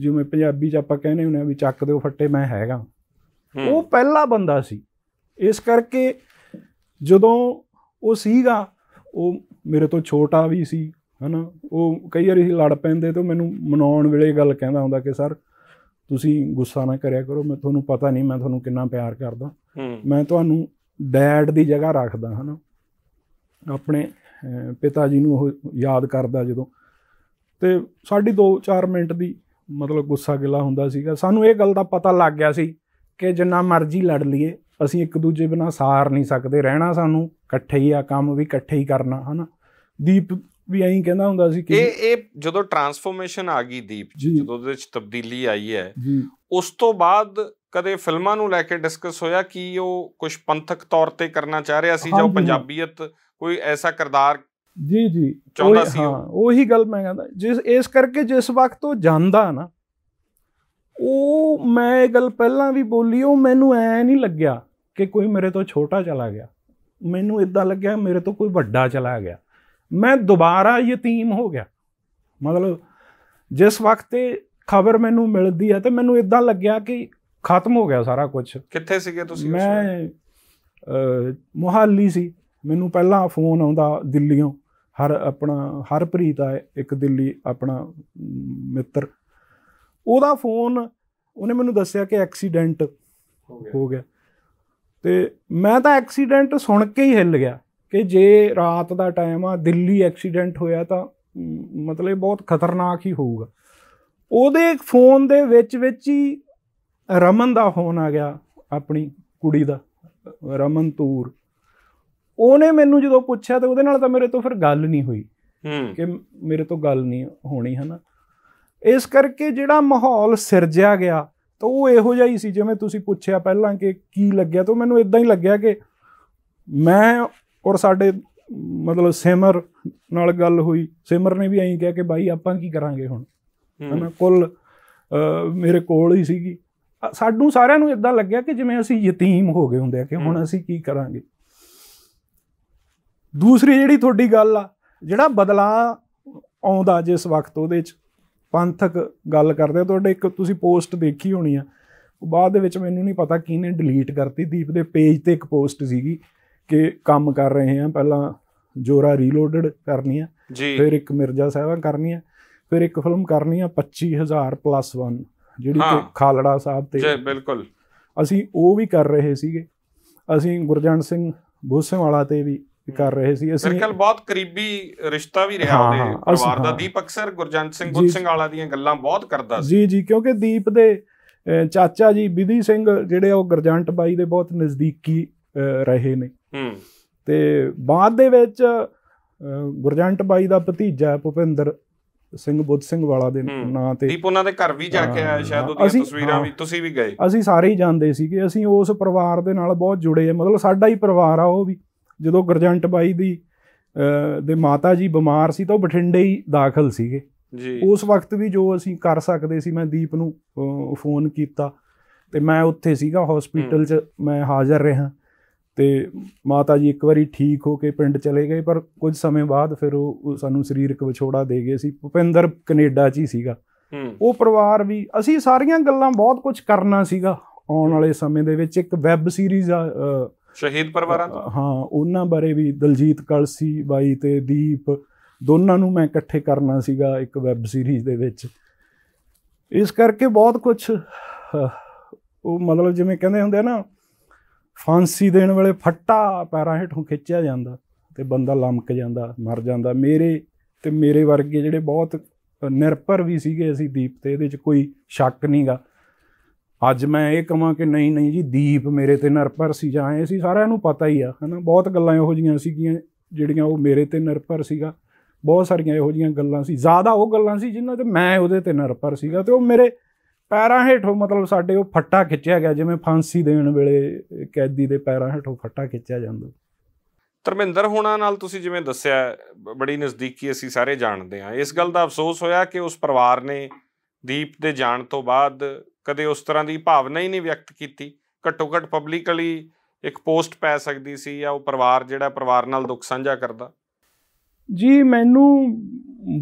ਜਿਵੇਂ ਪੰਜਾਬੀ 'ਚ ਆਪਾਂ ਕਹਿੰਦੇ ਹੁੰਦੇ ਆ ਵੀ ਚੱਕ ਦਿਓ ਫੱਟੇ ਮੈਂ ਹੈਗਾ ਉਹ ਪਹਿਲਾ ਬੰਦਾ ਸੀ ਇਸ ਕਰਕੇ ਜਦੋਂ ਉਹ ਸੀਗਾ ਉਹ ਮੇਰੇ ਤੋਂ ਛੋਟਾ ਵੀ ਸੀ ਹਨਾ ਉਹ ਕਈ ਵਾਰੀ ਲੜ ਪੈਂਦੇ ਤੇ ਮੈਨੂੰ ਮਨਾਉਣ ਵੇਲੇ ਗੱਲ ਕਹਿੰਦਾ ਹੁੰਦਾ ਕਿ ਸਰ ਤੁਸੀਂ ਗੁੱਸਾ ਨਾ ਕਰਿਆ ਕਰੋ ਮੈਂ ਤੁਹਾਨੂੰ ਪਤਾ ਨਹੀਂ ਮੈਂ ਤੁਹਾਨੂੰ ਕਿੰਨਾ ਪਿਆਰ ਕਰਦਾ ਮੈਂ ਤੁਹਾਨੂੰ ਡੈਡ ਦੀ ਜਗ੍ਹਾ ਰੱਖਦਾ ਹਨਾ ਆਪਣੇ ਪਿਤਾ ਜੀ ਨੂੰ ਉਹ ਯਾਦ ਕਰਦਾ ਜਦੋਂ ਤੇ ਸਾਡੀ 2-4 ਮਿੰਟ ਦੀ ਮਤਲਬ ਗੁੱਸਾ ਗਿਲਾ ਹੁੰਦਾ ਸੀਗਾ ਸਾਨੂੰ ਇਹ ਗੱਲ ਦਾ ਪਤਾ ਲੱਗ ਗਿਆ ਸੀ ਕਿ ਜਿੰਨਾ ਮਰਜ਼ੀ ਲੜ ਲਈਏ ਅਸੀਂ ਇੱਕ ਦੂਜੇ ਬਿਨਾ ਸਾਰ ਨਹੀਂ ਸਕਦੇ ਰਹਿਣਾ ਸਾਨੂੰ ਇਕੱਠੇ ਹੀ ਆ ਕੰਮ ਵੀ ਇਕੱਠੇ ਹੀ ਕਰਨਾ ਹਨਾ ਦੀਪ ਵੀ ਐਂ ਕਹਿੰਦਾ ਹੁੰਦਾ ਸੀ ਕਿ ਇਹ ਇਹ ਜਦੋਂ ਟਰਾਂਸਫਰਮੇਸ਼ਨ ਆ ਗਈ ਦੀਪ ਜਦੋਂ ਉਹਦੇ ਵਿੱਚ ਤਬਦੀਲੀ ਆਈ ਹੈ ਉਸ ਤੋਂ ਬਾਅਦ ਕਦੇ ਫਿਲਮਾਂ ਨੂੰ ਲੈ ਕੇ ਡਿਸਕਸ ਹੋਇਆ ਕਿ ਉਹ ਕੁਝ ਪੰਥਕ ਤੌਰ ਤੇ ਕਰਨਾ ਚਾਹ ਰਿਹਾ ਸੀ ਜਾਂ ਉਹ ਪੰਜਾਬੀਅਤ ਕੋਈ ਐਸਾ ਕਿਰਦਾਰ ਜੀ ਜੀ ਚਾਹੁੰਦਾ ਸੀ ਉਹ ਉਹੀ ਗੱਲ ਮੈਂ ਕਹਿੰਦਾ ਜਿਸ ਇਸ ਕਰਕੇ ਜਿਸ ਵਕਤ ਉਹ ਜਾਂਦਾ ਨਾ ਉਹ ਮੈਂ ਇਹ ਗੱਲ ਪਹਿਲਾਂ ਵੀ ਬੋਲੀ ਉਹ ਮੈਨੂੰ ਐ ਨਹੀਂ ਲੱਗਿਆ ਕਿ ਕੋਈ ਮੇਰੇ ਤੋਂ ਛੋਟਾ ਚਲਾ ਗਿਆ ਮੈਨੂੰ ਇਦਾਂ ਲੱਗਿਆ ਮੇਰੇ ਤੋਂ ਕੋਈ ਵੱਡਾ ਚਲਾ ਗਿਆ ਮੈਂ ਦੁਬਾਰਾ ਯਤੀਮ ਹੋ ਗਿਆ ਮਤਲਬ ਜਿਸ ਵਕਤ ਤੇ ਖਬਰ ਮੈਨੂੰ ਮਿਲਦੀ ਹੈ ਤੇ ਮੈਨੂੰ ਇਦਾਂ ਲੱਗਿਆ ਕਿ ਖਤਮ ਹੋ ਗਿਆ ਸਾਰਾ ਕੁਝ ਕਿੱਥੇ ਸੀਗੇ ਤੁਸੀਂ ਮੈਂ ਮੁਹਾਲੀ ਸੀ ਮੈਨੂੰ ਪਹਿਲਾਂ ਫੋਨ ਆਉਂਦਾ ਦਿੱਲੀੋਂ ਹਰ ਆਪਣਾ ਹਰਪ੍ਰੀਤ ਆ ਇੱਕ ਦਿੱਲੀ ਆਪਣਾ ਮਿੱਤਰ ਉਹਦਾ ਫੋਨ ਉਹਨੇ ਮੈਨੂੰ ਦੱਸਿਆ ਕਿ ਐਕਸੀਡੈਂਟ ਹੋ ਗਿਆ ਤੇ ਮੈਂ ਤਾਂ ਐਕਸੀਡੈਂਟ ਸੁਣ ਕੇ ਹੀ ਹਿੱਲ ਗਿਆ ਕਿ ਜੇ ਰਾਤ ਦਾ ਟਾਈਮ ਆ ਦਿੱਲੀ ਐਕਸੀਡੈਂਟ ਹੋਇਆ ਤਾਂ ਮਤਲਬ ਬਹੁਤ ਖਤਰਨਾਕ ਹੀ ਹੋਊਗਾ ਉਹਦੇ ਫੋਨ ਦੇ ਵਿੱਚ ਵਿੱਚ ਹੀ ਰਮਨ ਦਾ ਫੋਨ ਆ ਗਿਆ ਆਪਣੀ ਕੁੜੀ ਦਾ ਰਮਨ ਤੂਰ ਉਹਨੇ ਮੈਨੂੰ ਜਦੋਂ ਪੁੱਛਿਆ ਤਾਂ ਉਹਦੇ ਨਾਲ ਤਾਂ ਮੇਰੇ ਤੋਂ ਫਿਰ ਗੱਲ ਨਹੀਂ ਹੋਈ ਕਿ ਮੇਰੇ ਤੋਂ ਗੱਲ ਨਹੀਂ ਹੋਣੀ ਹਨਾ ਇਸ ਕਰਕੇ ਜਿਹੜਾ ਮਾਹੌਲ ਸਿਰਜਿਆ ਗਿਆ ਤਾਂ ਉਹ ਇਹੋ ਜਿਹਾ ਹੀ ਸੀ ਜਿਵੇਂ ਤੁਸੀਂ ਪੁੱਛਿਆ ਪਹਿਲਾਂ ਕਿ ਕੀ ਲੱਗਿਆ ਤਾਂ ਮੈਨੂੰ ਇਦਾਂ ਹੀ ਲੱਗਿਆ ਕਿ ਮੈਂ ਔਰ ਸਾਡੇ ਮਤਲਬ ਸਿਮਰ ਨਾਲ ਗੱਲ ਹੋਈ ਸਿਮਰ ਨੇ ਵੀ ਐਂ ਕਿਹਾ ਕਿ ਭਾਈ ਆਪਾਂ ਕੀ ਕਰਾਂਗੇ ਹੁਣ ਹਨਾ ਕੁੱਲ ਮੇਰੇ ਕੋਲ ਹੀ ਸੀਗੀ ਸਾਨੂੰ ਸਾਰਿਆਂ ਨੂੰ ਇਦਾਂ ਲੱਗਿਆ ਕਿ ਜਿਵੇਂ ਅਸੀਂ ਯਤੀਮ ਹੋ ਗਏ ਹੁੰਦੇ ਆ ਕਿ ਹੁਣ ਅਸੀਂ ਕੀ ਕਰਾਂਗੇ ਦੂਸਰੀ ਜਿਹੜੀ ਤੁਹਾਡੀ ਗੱਲ ਆ ਜਿਹੜਾ ਬਦਲਾ ਆਉਂਦਾ ਜਿਸ ਵਕਤ ਉਹਦੇ ਚ ਪੰਥਕ ਗੱਲ ਕਰਦੇ ਆ ਤੁਹਾਡੇ ਇੱਕ ਤੁਸੀਂ ਪੋਸਟ ਦੇਖੀ ਹੋਣੀ ਆ ਬਾਅਦ ਦੇ ਵਿੱਚ ਮੈਨੂੰ ਨਹੀਂ ਪਤਾ ਕਿਹਨੇ ਡਿਲੀਟ ਕਰਤੀ ਦੀਪ ਦੇ ਪੇਜ ਤੇ ਇੱਕ ਪੋਸਟ ਸੀਗੀ ਕਿ ਕੰਮ ਕਰ ਰਹੇ ਹਾਂ ਪਹਿਲਾਂ ਜੋਰਾ ਰੀਲੋਡਡ ਕਰਨੀ ਆ ਫਿਰ ਇੱਕ ਮਿਰਜ਼ਾ ਸਾਹਿਬਾ ਕਰਨੀ ਆ ਫਿਰ ਇੱਕ ਫਿਲਮ ਕਰਨੀ ਆ 25000 ਪਲੱਸ 1 ਜਿਹੜੀ ਕਿ ਖਾਲੜਾ ਸਾਹਿਬ ਤੇ ਜੀ ਬਿਲਕੁਲ ਅਸੀਂ ਉਹ ਵੀ ਕਰ ਰਹੇ ਸੀਗੇ ਅਸੀਂ ਗੁਰਜੰਟ ਸਿੰਘ ਵਾਲਾ ਤੇ ਵੀ ਕਰ ਰਹੇ ਸੀ ਅਸੀਂ ਬਿਲਕੁਲ ਬਹੁਤ ਕਰੀਬੀ ਰਿਸ਼ਤਾ ਵੀ ਰਿਹਾ ਉਹਦੇ ਪਰਿਵਾਰ ਦਾ ਦੀਪ ਅਕਸਰ ਗੁਰਜੰਟ ਸਿੰਘ ਸਿੰਘ ਵਾਲਾ ਦੀਆਂ ਗੱਲਾਂ ਬਹੁਤ ਕਰਦਾ ਸੀ ਜੀ ਜੀ ਕਿਉਂਕਿ ਦੀਪ ਦੇ ਚਾਚਾ ਜੀ ਵਿਧੀ ਸਿੰਘ ਜਿਹੜੇ ਉਹ ਗੁਰਜੰਟ ਬਾਈ ਦੇ ਬਹੁਤ ਨਜ਼ਦੀਕੀ ਰਹੇ ਨੇ ਹੂੰ ਤੇ ਬਾਅਦ ਦੇ ਵਿੱਚ ਗੁਰਜੰਟ ਬਾਈ ਦਾ ਭਤੀਜਾ ਭੁਪਿੰਦਰ ਸਿੰਘ ਬੁੱਧ ਸਿੰਘ ਵਾਲਾ ਦੇ ਨਾਂ ਤੇ ਦੀਪ ਉਹਨਾਂ ਦੇ ਘਰ ਵੀ ਜਾ ਕੇ ਆਇਆ ਸ਼ਾਇਦ ਉਹਦੀਆਂ ਤਸਵੀਰਾਂ ਵੀ ਤੁਸੀਂ ਵੀ ਗਏ ਅਸੀਂ ਸਾਰੇ ਹੀ ਜਾਂਦੇ ਸੀਗੇ ਅਸੀਂ ਉਸ ਪਰਿਵਾਰ ਦੇ ਨਾਲ ਬਹੁਤ ਜੁੜੇ ਆ ਮਤਲਬ ਸਾਡਾ ਹੀ ਪਰਿਵਾਰ ਆ ਉਹ ਵੀ ਜਦੋਂ ਗੁਰਜੰਟ ਬਾਈ ਦੀ ਦੇ ਮਾਤਾ ਜੀ ਬਿਮਾਰ ਸੀ ਤਾਂ ਉਹ ਬਠਿੰਡੇ ਹੀ ਦਾਖਲ ਸੀਗੇ ਜੀ ਉਸ ਵਕਤ ਵੀ ਜੋ ਅਸੀਂ ਕਰ ਸਕਦੇ ਸੀ ਮੈਂ ਦੀਪ ਨੂੰ ਫੋਨ ਕੀਤਾ ਤੇ ਮੈਂ ਉੱਥੇ ਸੀਗਾ ਹਸਪੀਟਲ 'ਚ ਮੈਂ ਹਾਜ਼ਰ ਰਿਹਾ ਤੇ ਮਾਤਾ ਜੀ ਇੱਕ ਵਾਰੀ ਠੀਕ ਹੋ ਕੇ ਪਿੰਡ ਚਲੇ ਗਏ ਪਰ ਕੁਝ ਸਮੇਂ ਬਾਅਦ ਫਿਰ ਉਹ ਸਾਨੂੰ ਸਰੀਰਕ ਵਿਛੋੜਾ ਦੇ ਗਏ ਸੀ ਭੁਪਿੰਦਰ ਕੈਨੇਡਾ 'ਚ ਹੀ ਸੀਗਾ ਉਹ ਪਰਿਵਾਰ ਵੀ ਅਸੀਂ ਸਾਰੀਆਂ ਗੱਲਾਂ ਬਹੁਤ ਕੁਝ ਕਰਨਾ ਸੀਗਾ ਆਉਣ ਵਾਲੇ ਸਮੇਂ ਦੇ ਵਿੱਚ ਇੱਕ ਵੈਬ ਸੀਰੀਜ਼ ਸ਼ਹੀਦ ਪਰਿਵਾਰਾਂ ਤੋਂ ਹਾਂ ਉਹਨਾਂ ਬਾਰੇ ਵੀ ਦਲਜੀਤ ਕਲਸੀ ਬਾਈ ਤੇ ਦੀਪ ਦੋਨਾਂ ਨੂੰ ਮੈਂ ਇਕੱਠੇ ਕਰਨਾ ਸੀਗਾ ਇੱਕ ਵੈਬ ਸੀਰੀਜ਼ ਦੇ ਵਿੱਚ ਇਸ ਕਰਕੇ ਬਹੁਤ ਕੁਝ ਉਹ ਮਤਲਬ ਜਿਵੇਂ ਕਹਿੰਦੇ ਹੁੰਦੇ ਆ ਨਾ ਫਾਂਸੀ ਦੇਣ ਵੇਲੇ ਫੱਟਾ ਪੈਰਾਂ ਹੇਠੋਂ ਖਿੱਚਿਆ ਜਾਂਦਾ ਤੇ ਬੰਦਾ ਲਮਕ ਜਾਂਦਾ ਮਰ ਜਾਂਦਾ ਮੇਰੇ ਤੇ ਮੇਰੇ ਵਰਗੇ ਜਿਹੜੇ ਬਹੁਤ ਨਿਰਪਰ ਵੀ ਸੀਗੇ ਅਸੀਂ ਦੀਪ ਤੇ ਇਹਦੇ 'ਚ ਕੋਈ ਸ਼ੱਕ ਨਹੀਂਗਾ ਅੱਜ ਮੈਂ ਇਹ ਕਹਾਂ ਕਿ ਨਹੀਂ ਨਹੀਂ ਜੀ ਦੀਪ ਮੇਰੇ ਤੇ ਨਿਰਪਰ ਸੀ ਜਾਂ ਐ ਸੀ ਸਾਰਿਆਂ ਨੂੰ ਪਤਾ ਹੀ ਆ ਹਨਾ ਬਹੁਤ ਗੱਲਾਂ ਇਹੋ ਜੀਆਂ ਸੀਗੀਆਂ ਜਿਹੜੀਆਂ ਉਹ ਮੇਰੇ ਤੇ ਨਿਰਪਰ ਸੀਗਾ ਬਹੁਤ ਸਾਰੀਆਂ ਇਹੋ ਜੀਆਂ ਗੱਲਾਂ ਸੀ ਜ਼ਿਆਦਾ ਉਹ ਗੱਲਾਂ ਸੀ ਜਿਨ੍ਹਾਂ ਤੇ ਮੈਂ ਉਹਦੇ ਤੇ ਨਿਰਪਰ ਸੀਗਾ ਤੇ ਉਹ ਮੇਰੇ ਪੈਰਾਂ ਹੇਠੋਂ ਮਤਲਬ ਸਾਡੇ ਉਹ ਫੱਟਾ ਖਿੱਚਿਆ ਗਿਆ ਜਿਵੇਂ ਫਾਂਸੀ ਦੇਣ ਵੇਲੇ ਕੈਦੀ ਦੇ ਪੈਰਾਂ ਹੇਠੋਂ ਫੱਟਾ ਖਿੱਚਿਆ ਜਾਂਦਾ ਧਰਮਿੰਦਰ ਹੋਣਾ ਨਾਲ ਤੁਸੀਂ ਜਿਵੇਂ ਦੱਸਿਆ ਬੜੀ ਨਜ਼ਦੀਕੀ ਅਸੀਂ ਸਾਰੇ ਜਾਣਦੇ ਹਾਂ ਇਸ ਗੱਲ ਦਾ ਅਫਸੋਸ ਹੋਇਆ ਕਿ ਉਸ ਪਰਿਵਾਰ ਨੇ ਦੀਪ ਦੇ ਜਾਣ ਤੋਂ ਬਾਅਦ ਕਦੇ ਉਸ ਤਰ੍ਹਾਂ ਦੀ ਭਾਵਨਾ ਹੀ ਨਹੀਂ ਵਿਅਕਤ ਕੀਤੀ ਘੱਟੋ ਘੱਟ ਪਬਲਿਕਲੀ ਇੱਕ ਪੋਸਟ ਪੈ ਸਕਦੀ ਸੀ ਜਾਂ ਉਹ ਪਰਿਵਾਰ ਜਿਹੜਾ ਪਰਿਵਾਰ ਨਾਲ ਦੁੱਖ ਸਾਂਝਾ ਕਰਦਾ ਜੀ ਮੈਨੂੰ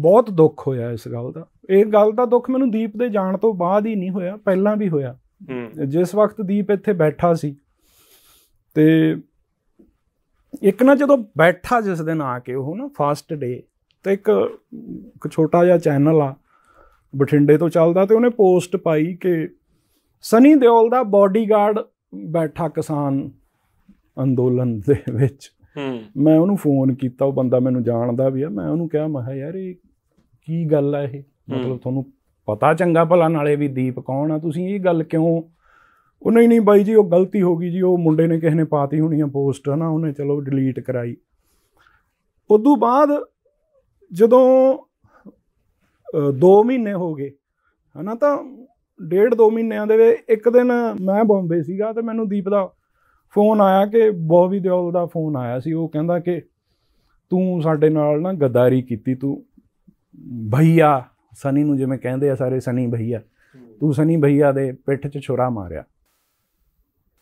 ਬਹੁਤ ਦੁੱਖ ਹੋਇਆ ਇਸ ਗੱਲ ਦਾ ਇਹ ਗੱਲ ਦਾ ਦੁੱਖ ਮੈਨੂੰ ਦੀਪ ਦੇ ਜਾਣ ਤੋਂ ਬਾਅਦ ਹੀ ਨਹੀਂ ਹੋਇਆ ਪਹਿਲਾਂ ਵੀ ਹੋਇਆ ਜਿਸ ਵਕਤ ਦੀਪ ਇੱਥੇ ਬੈਠਾ ਸੀ ਤੇ ਇੱਕ ਨਾ ਜਦੋਂ ਬੈਠਾ ਜਿਸ ਦਿਨ ਆ ਕੇ ਉਹ ਨਾ ਫਾਸਟ ਡੇ ਤੇ ਇੱਕ ਇੱਕ ਛੋਟਾ ਜਿਹਾ ਚੈਨਲ ਆ ਬਠਿੰਡੇ ਤੋਂ ਚੱਲਦਾ ਤੇ ਉਹਨੇ ਪੋਸਟ ਪਾਈ ਕਿ ਸਨੀ ਦਿਓਲ ਦਾ ਬਾਡੀਗਾਰਡ ਬੈਠਾ ਕਿਸਾਨ ਅੰਦੋਲਨ ਦੇ ਵਿੱਚ ਮੈਂ ਉਹਨੂੰ ਫੋਨ ਕੀਤਾ ਉਹ ਬੰਦਾ ਮੈਨੂੰ ਜਾਣਦਾ ਵੀ ਆ ਮੈਂ ਉਹਨੂੰ ਕਿਹਾ ਮੈਂ ਯਾਰ ਇਹ ਕੀ ਗੱਲ ਆ ਇਹ ਮਤਲਬ ਤੁਹਾਨੂੰ ਪਤਾ ਚੰਗਾ ਭਲਾ ਨਾਲੇ ਵੀ ਦੀਪ ਕੌਣ ਆ ਤੁਸੀਂ ਇਹ ਗੱਲ ਕਿਉਂ ਉਹ ਨਹੀਂ ਨਹੀਂ ਬਾਈ ਜੀ ਉਹ ਗਲਤੀ ਹੋ ਗਈ ਜੀ ਉਹ ਮੁੰਡੇ ਨੇ ਕਿਸੇ ਨੇ ਪਾਤੀ ਹੋਣੀ ਆ ਪੋਸਟ ਹਨਾ ਉਹਨੇ ਚਲੋ ਡਿਲੀਟ ਕਰਾਈ ਉਦੋਂ ਬਾਅਦ ਜਦੋਂ 2 ਮਹੀਨੇ ਹੋ ਗਏ ਹਨਾ ਤਾਂ ਡੇਢ 2 ਮਹੀਨਿਆਂ ਦੇ ਵਿੱਚ ਇੱਕ ਦਿਨ ਮੈਂ ਬੰਬੇ ਸੀਗਾ ਤੇ ਮੈਨੂੰ ਦੀਪ ਦਾ ਫੋਨ ਆਇਆ ਕਿ ਬੋਬੀ ਦਿਓਲ ਦਾ ਫੋਨ ਆਇਆ ਸੀ ਉਹ ਕਹਿੰਦਾ ਕਿ ਤੂੰ ਸਾਡੇ ਨਾਲ ਨਾ ਗਦਾਰੀ ਕੀਤੀ ਤੂੰ ਭਈਆ ਸਨੀ ਨੂੰ ਜਿਵੇਂ ਕਹਿੰਦੇ ਆ ਸਾਰੇ ਸਨੀ ਭਈਆ ਤੂੰ ਸਨੀ ਭਈਆ ਦੇ ਪਿੱਠ 'ਚ ਛੁਰਾ ਮਾਰਿਆ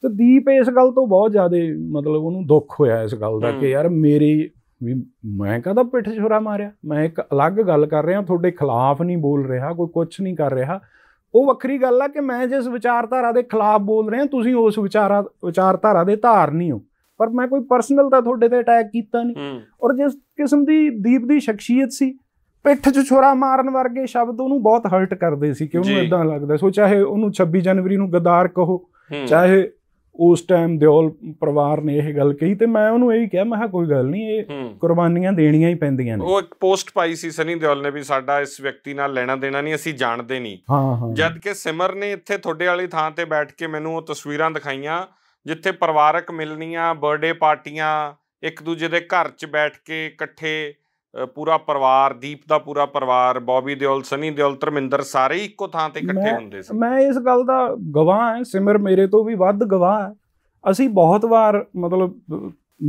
ਤੇ ਦੀਪ ਇਸ ਗੱਲ ਤੋਂ ਬਹੁਤ ਜ਼ਿਆਦਾ ਮਤਲਬ ਉਹਨੂੰ ਦੁੱਖ ਹੋਇਆ ਇਸ ਗੱਲ ਦਾ ਕਿ ਯਾਰ ਮੇਰੀ ਵੀ ਮੈਂ ਕਹਦਾ ਪਿੱਠ ਛੁਰਾ ਮਾਰਿਆ ਮੈਂ ਇੱਕ ਅਲੱਗ ਗੱਲ ਕਰ ਰਿਹਾ ਤੁਹਾਡੇ ਖਿਲਾਫ ਨਹੀਂ ਬੋਲ ਰਿਹਾ ਕੋਈ ਕੁਝ ਨਹੀਂ ਕਰ ਰਿਹਾ ਉਹ ਵੱਖਰੀ ਗੱਲ ਆ ਕਿ ਮੈਂ ਜਿਸ ਵਿਚਾਰਧਾਰਾ ਦੇ ਖਿਲਾਫ ਬੋਲ ਰਿਹਾ ਤੁਸੀਂ ਉਸ ਵਿਚਾਰਾ ਵਿਚਾਰਧਾਰਾ ਦੇ ਧਾਰਨੀ ਹੋ ਪਰ ਮੈਂ ਕੋਈ ਪਰਸਨਲ ਤਾਂ ਤੁਹਾਡੇ ਤੇ ਅਟੈਕ ਕੀਤਾ ਨਹੀਂ ਔਰ ਜਿਸ ਕਿਸਮ ਦੀ ਦੀਪ ਦੀ ਸ਼ਖਸੀਅਤ ਸੀ ਪਿੱਠ 'ਚ ਛੁਰਾ ਮਾਰਨ ਵਰਗੇ ਸ਼ਬਦ ਉਹਨੂੰ ਬਹੁਤ ਹਰਟ ਕਰਦੇ ਸੀ ਕਿ ਉਹਨੂੰ ਇਦਾਂ ਲੱਗਦਾ ਸੋ ਚਾਹੇ ਉਹਨੂੰ 26 ਜਨਵਰੀ ਨੂੰ ਗਦਾਰ ਕਹੋ ਚਾਹੇ ਉਸ ਟਾਈਮ ਦਿਓਲ ਪਰਿਵਾਰ ਨੇ ਇਹ ਗੱਲ ਕਹੀ ਤੇ ਮੈਂ ਉਹਨੂੰ ਇਹੀ ਕਿਹਾ ਮੈਂ ਕਿਹਾ ਕੋਈ ਗੱਲ ਨਹੀਂ ਇਹ ਕੁਰਬਾਨੀਆਂ ਦੇਣੀਆਂ ਹੀ ਪੈਂਦੀਆਂ ਨੇ ਉਹ ਇੱਕ ਪੋਸਟ ਪਾਈ ਸੀ ਸਨੀ ਦਿਓਲ ਨੇ ਵੀ ਸਾਡਾ ਇਸ ਵਿਅਕਤੀ ਨਾਲ ਲੈਣਾ ਦੇਣਾ ਨਹੀਂ ਅਸੀਂ ਜਾਣਦੇ ਨਹੀਂ ਹਾਂ ਹਾਂ ਜਦ ਕਿ ਸਿਮਰ ਨੇ ਇੱਥੇ ਤੁਹਾਡੇ ਵਾਲੀ ਥਾਂ ਤੇ ਬੈਠ ਕੇ ਮੈਨੂੰ ਉਹ ਤਸਵੀਰਾਂ ਦਿਖਾਈਆਂ ਜਿੱਥੇ ਪਰਿਵਾਰਕ ਮਿਲਣੀਆਂ ਬਰਥਡੇ ਪਾਰਟੀਆਂ ਇੱਕ ਦੂਜੇ ਦੇ ਘਰ 'ਚ ਬੈਠ ਕੇ ਇਕੱਠੇ ਪੂਰਾ ਪਰਿਵਾਰ ਦੀਪ ਦਾ ਪੂਰਾ ਪਰਿਵਾਰ ਬੌਬੀ ਦਿਓਲ ਸਨੀ ਦਿਓਲ ਤਰਮਿੰਦਰ ਸਾਰੇ ਇੱਕੋ ਥਾਂ ਤੇ ਇਕੱਠੇ ਹੁੰਦੇ ਸੀ ਮੈਂ ਇਸ ਗੱਲ ਦਾ ਗਵਾਹ ਹਾਂ ਸਿਮਰ ਮੇਰੇ ਤੋਂ ਵੀ ਵੱਧ ਗਵਾਹ ਹੈ ਅਸੀਂ ਬਹੁਤ ਵਾਰ ਮਤਲਬ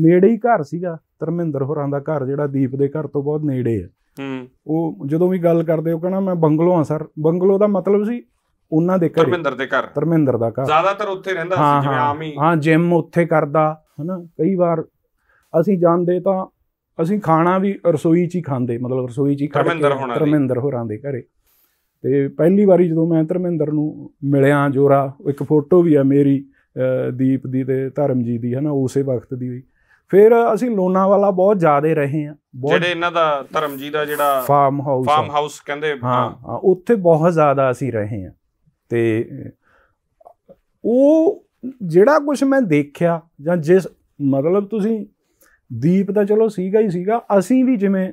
ਨੇੜੇ ਹੀ ਘਰ ਸੀਗਾ ਤਰਮਿੰਦਰ ਹੋਰਾਂ ਦਾ ਘਰ ਜਿਹੜਾ ਦੀਪ ਦੇ ਘਰ ਤੋਂ ਬਹੁਤ ਨੇੜੇ ਹੈ ਹੂੰ ਉਹ ਜਦੋਂ ਵੀ ਗੱਲ ਕਰਦੇ ਉਹ ਕਹਿੰਦਾ ਮੈਂ ਬੰਗਲੋ ਆ ਸਰ ਬੰਗਲੋ ਦਾ ਮਤਲਬ ਸੀ ਉਹਨਾਂ ਦੇ ਘਰ ਤਰਮਿੰਦਰ ਦੇ ਘਰ ਤਰਮਿੰਦਰ ਦਾ ਘਰ ਜ਼ਿਆਦਾਤਰ ਉੱਥੇ ਰਹਿੰਦਾ ਸੀ ਜਿਵੇਂ ਆਮ ਹੀ ਹਾਂ ਜਿਮ ਉੱਥੇ ਕਰਦਾ ਹਨਾ ਕਈ ਵਾਰ ਅਸੀਂ ਜਾਂਦੇ ਤਾਂ ਅਸੀਂ ਖਾਣਾ ਵੀ ਰਸੋਈ 'ਚ ਹੀ ਖਾਂਦੇ ਮਤਲਬ ਰਸੋਈ 'ਚ ਹੀ ਖਾਂਦੇ ਧਰਮਿੰਦਰ ਹੋਰਾਂ ਦੇ ਘਰੇ ਤੇ ਪਹਿਲੀ ਵਾਰੀ ਜਦੋਂ ਮੈਂ ਧਰਮਿੰਦਰ ਨੂੰ ਮਿਲਿਆ ਜੋਰਾ ਇੱਕ ਫੋਟੋ ਵੀ ਆ ਮੇਰੀ ਦੀਪ ਦੀ ਤੇ ਧਰਮਜੀਤ ਦੀ ਹਨਾ ਉਸੇ ਵਕਤ ਦੀ ਹੋਈ ਫਿਰ ਅਸੀਂ ਲੋਨਾ ਵਾਲਾ ਬਹੁਤ ਜ਼ਿਆਦੇ ਰਹੇ ਆ ਜਿਹੜੇ ਇਹਨਾਂ ਦਾ ਧਰਮਜੀਤ ਦਾ ਜਿਹੜਾ ਫਾਰਮ ਹਾਊਸ ਫਾਰਮ ਹਾਊਸ ਕਹਿੰਦੇ ਹਾਂ ਉੱਥੇ ਬਹੁਤ ਜ਼ਿਆਦਾ ਅਸੀਂ ਰਹੇ ਆ ਤੇ ਉਹ ਜਿਹੜਾ ਕੁਝ ਮੈਂ ਦੇਖਿਆ ਜਾਂ ਜਿਸ ਮਤਲਬ ਤੁਸੀਂ ਦੀਪ ਤਾਂ ਚਲੋ ਸੀਗਾ ਹੀ ਸੀਗਾ ਅਸੀਂ ਵੀ ਜਿਵੇਂ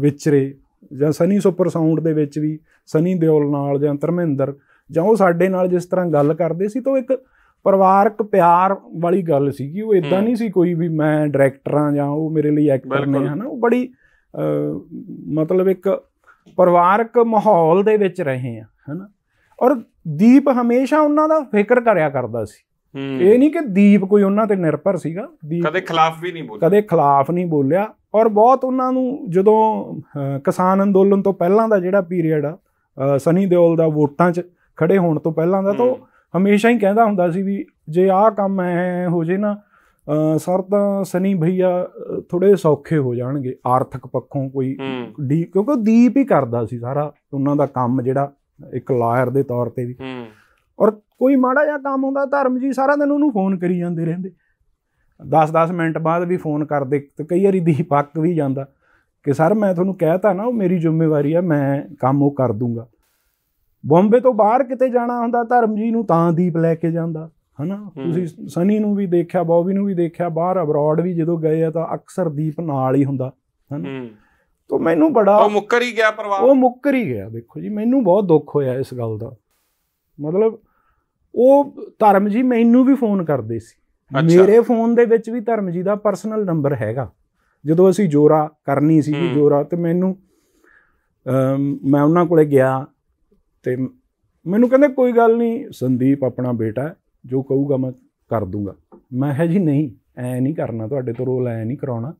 ਵਿਚਰੇ ਜਾਂ ਸਨੀ ਸੁਪਰ ਸਾਊਂਡ ਦੇ ਵਿੱਚ ਵੀ ਸਨੀ ਦਿਓਲ ਨਾਲ ਜਾਂ ਧਰਮਿੰਦਰ ਜਾਂ ਉਹ ਸਾਡੇ ਨਾਲ ਜਿਸ ਤਰ੍ਹਾਂ ਗੱਲ ਕਰਦੇ ਸੀ ਤਾਂ ਇੱਕ ਪਰਿਵਾਰਕ ਪਿਆਰ ਵਾਲੀ ਗੱਲ ਸੀਗੀ ਉਹ ਇਦਾਂ ਨਹੀਂ ਸੀ ਕੋਈ ਵੀ ਮੈਂ ਡਾਇਰੈਕਟਰਾਂ ਜਾਂ ਉਹ ਮੇਰੇ ਲਈ ਐਕਟਰ ਨੇ ਹਨਾ ਉਹ ਬੜੀ ਮਤਲਬ ਇੱਕ ਪਰਿਵਾਰਕ ਮਾਹੌਲ ਦੇ ਵਿੱਚ ਰਹੇ ਆ ਹਨਾ ਔਰ ਦੀਪ ਹਮੇਸ਼ਾ ਉਹਨਾਂ ਦਾ ਫਿਕਰ ਕਰਿਆ ਕਰਦਾ ਸੀ ਇਹ ਨਹੀਂ ਕਿ ਦੀਪ ਕੋਈ ਉਹਨਾਂ ਤੇ ਨਿਰਭਰ ਸੀਗਾ ਕਦੇ ਖਿਲਾਫ ਵੀ ਨਹੀਂ ਬੋਲਿਆ ਕਦੇ ਖਿਲਾਫ ਨਹੀਂ ਬੋਲਿਆ ਔਰ ਬਹੁਤ ਉਹਨਾਂ ਨੂੰ ਜਦੋਂ ਕਿਸਾਨ ਅੰਦੋਲਨ ਤੋਂ ਪਹਿਲਾਂ ਦਾ ਜਿਹੜਾ ਪੀਰੀਅਡ ਆ ਸਨੀ ਦਿਓਲ ਦਾ ਵੋਟਾਂ 'ਚ ਖੜੇ ਹੋਣ ਤੋਂ ਪਹਿਲਾਂ ਦਾ ਤਾਂ ਹਮੇਸ਼ਾ ਹੀ ਕਹਿੰਦਾ ਹੁੰਦਾ ਸੀ ਵੀ ਜੇ ਆਹ ਕੰਮ ਐ ਹੋ ਜੇ ਨਾ ਸਰ ਤਾਂ ਸਨੀ ਭਈਆ ਥੋੜੇ ਸੌਖੇ ਹੋ ਜਾਣਗੇ ਆਰਥਿਕ ਪੱਖੋਂ ਕੋਈ ਕਿਉਂਕਿ ਦੀਪ ਹੀ ਕਰਦਾ ਸੀ ਸਾਰਾ ਉਹਨਾਂ ਦਾ ਕੰਮ ਜਿਹੜਾ ਇੱਕ ਲਾਇਰ ਦੇ ਤੌਰ ਤੇ ਵੀ ਔਰ ਕੋਈ ਮਾੜਾ ਜਿਹਾ ਕੰਮ ਹੁੰਦਾ ਧਰਮ ਜੀ ਸਾਰਾ ਦਿਨ ਉਹਨੂੰ ਫੋਨ ਕਰੀ ਜਾਂਦੇ ਰਹਿੰਦੇ 10-10 ਮਿੰਟ ਬਾਅਦ ਵੀ ਫੋਨ ਕਰਦੇ ਤੇ ਕਈ ਵਾਰੀ ਦੀ ਪੱਕ ਵੀ ਜਾਂਦਾ ਕਿ ਸਰ ਮੈਂ ਤੁਹਾਨੂੰ ਕਹਿਤਾ ਨਾ ਉਹ ਮੇਰੀ ਜ਼ਿੰਮੇਵਾਰੀ ਆ ਮੈਂ ਕੰਮ ਉਹ ਕਰ ਦੂੰਗਾ ਬੰਬੇ ਤੋਂ ਬਾਹਰ ਕਿਤੇ ਜਾਣਾ ਹੁੰਦਾ ਧਰਮ ਜੀ ਨੂੰ ਤਾਂ ਦੀਪ ਲੈ ਕੇ ਜਾਂਦਾ ਹਨਾ ਤੁਸੀਂ ਸਨੀ ਨੂੰ ਵੀ ਦੇਖਿਆ ਬੌਬੀ ਨੂੰ ਵੀ ਦੇਖਿਆ ਬਾਹਰ ਅਬਰਾਡ ਵੀ ਜਦੋਂ ਗਏ ਆ ਤਾਂ ਅਕਸਰ ਦੀਪ ਨਾਲ ਹੀ ਹੁੰਦਾ ਹਨਾ ਤੋਂ ਮੈਨੂੰ ਬੜਾ ਉਹ ਮੁੱਕਰ ਹੀ ਗਿਆ ਪਰਵਾਹ ਉਹ ਮੁੱਕਰ ਹੀ ਗਿਆ ਦੇਖੋ ਜੀ ਮੈਨੂੰ ਬਹੁਤ ਦੁੱਖ ਹੋਇਆ ਇਸ ਗੱਲ ਦਾ ਮਤਲਬ ਉਹ ਧਰਮ ਜੀ ਮੈਨੂੰ ਵੀ ਫੋਨ ਕਰਦੇ ਸੀ ਮੇਰੇ ਫੋਨ ਦੇ ਵਿੱਚ ਵੀ ਧਰਮ ਜੀ ਦਾ ਪਰਸਨਲ ਨੰਬਰ ਹੈਗਾ ਜਦੋਂ ਅਸੀਂ ਜੋਰਾ ਕਰਨੀ ਸੀ ਜੋਰਾ ਤੇ ਮੈਨੂੰ ਮੈਂ ਉਹਨਾਂ ਕੋਲੇ ਗਿਆ ਤੇ ਮੈਨੂੰ ਕਹਿੰਦੇ ਕੋਈ ਗੱਲ ਨਹੀਂ ਸੰਦੀਪ ਆਪਣਾ ਬੇਟਾ ਜੋ ਕਹੂਗਾ ਮੈਂ ਕਰ ਦੂੰਗਾ ਮੈਂ ਹੈ ਜੀ ਨਹੀਂ ਐ ਨਹੀਂ ਕਰਨਾ ਤੁਹਾਡੇ ਤੋਂ ਰੋਲ ਐ ਨਹੀਂ ਕਰਾਉਣਾ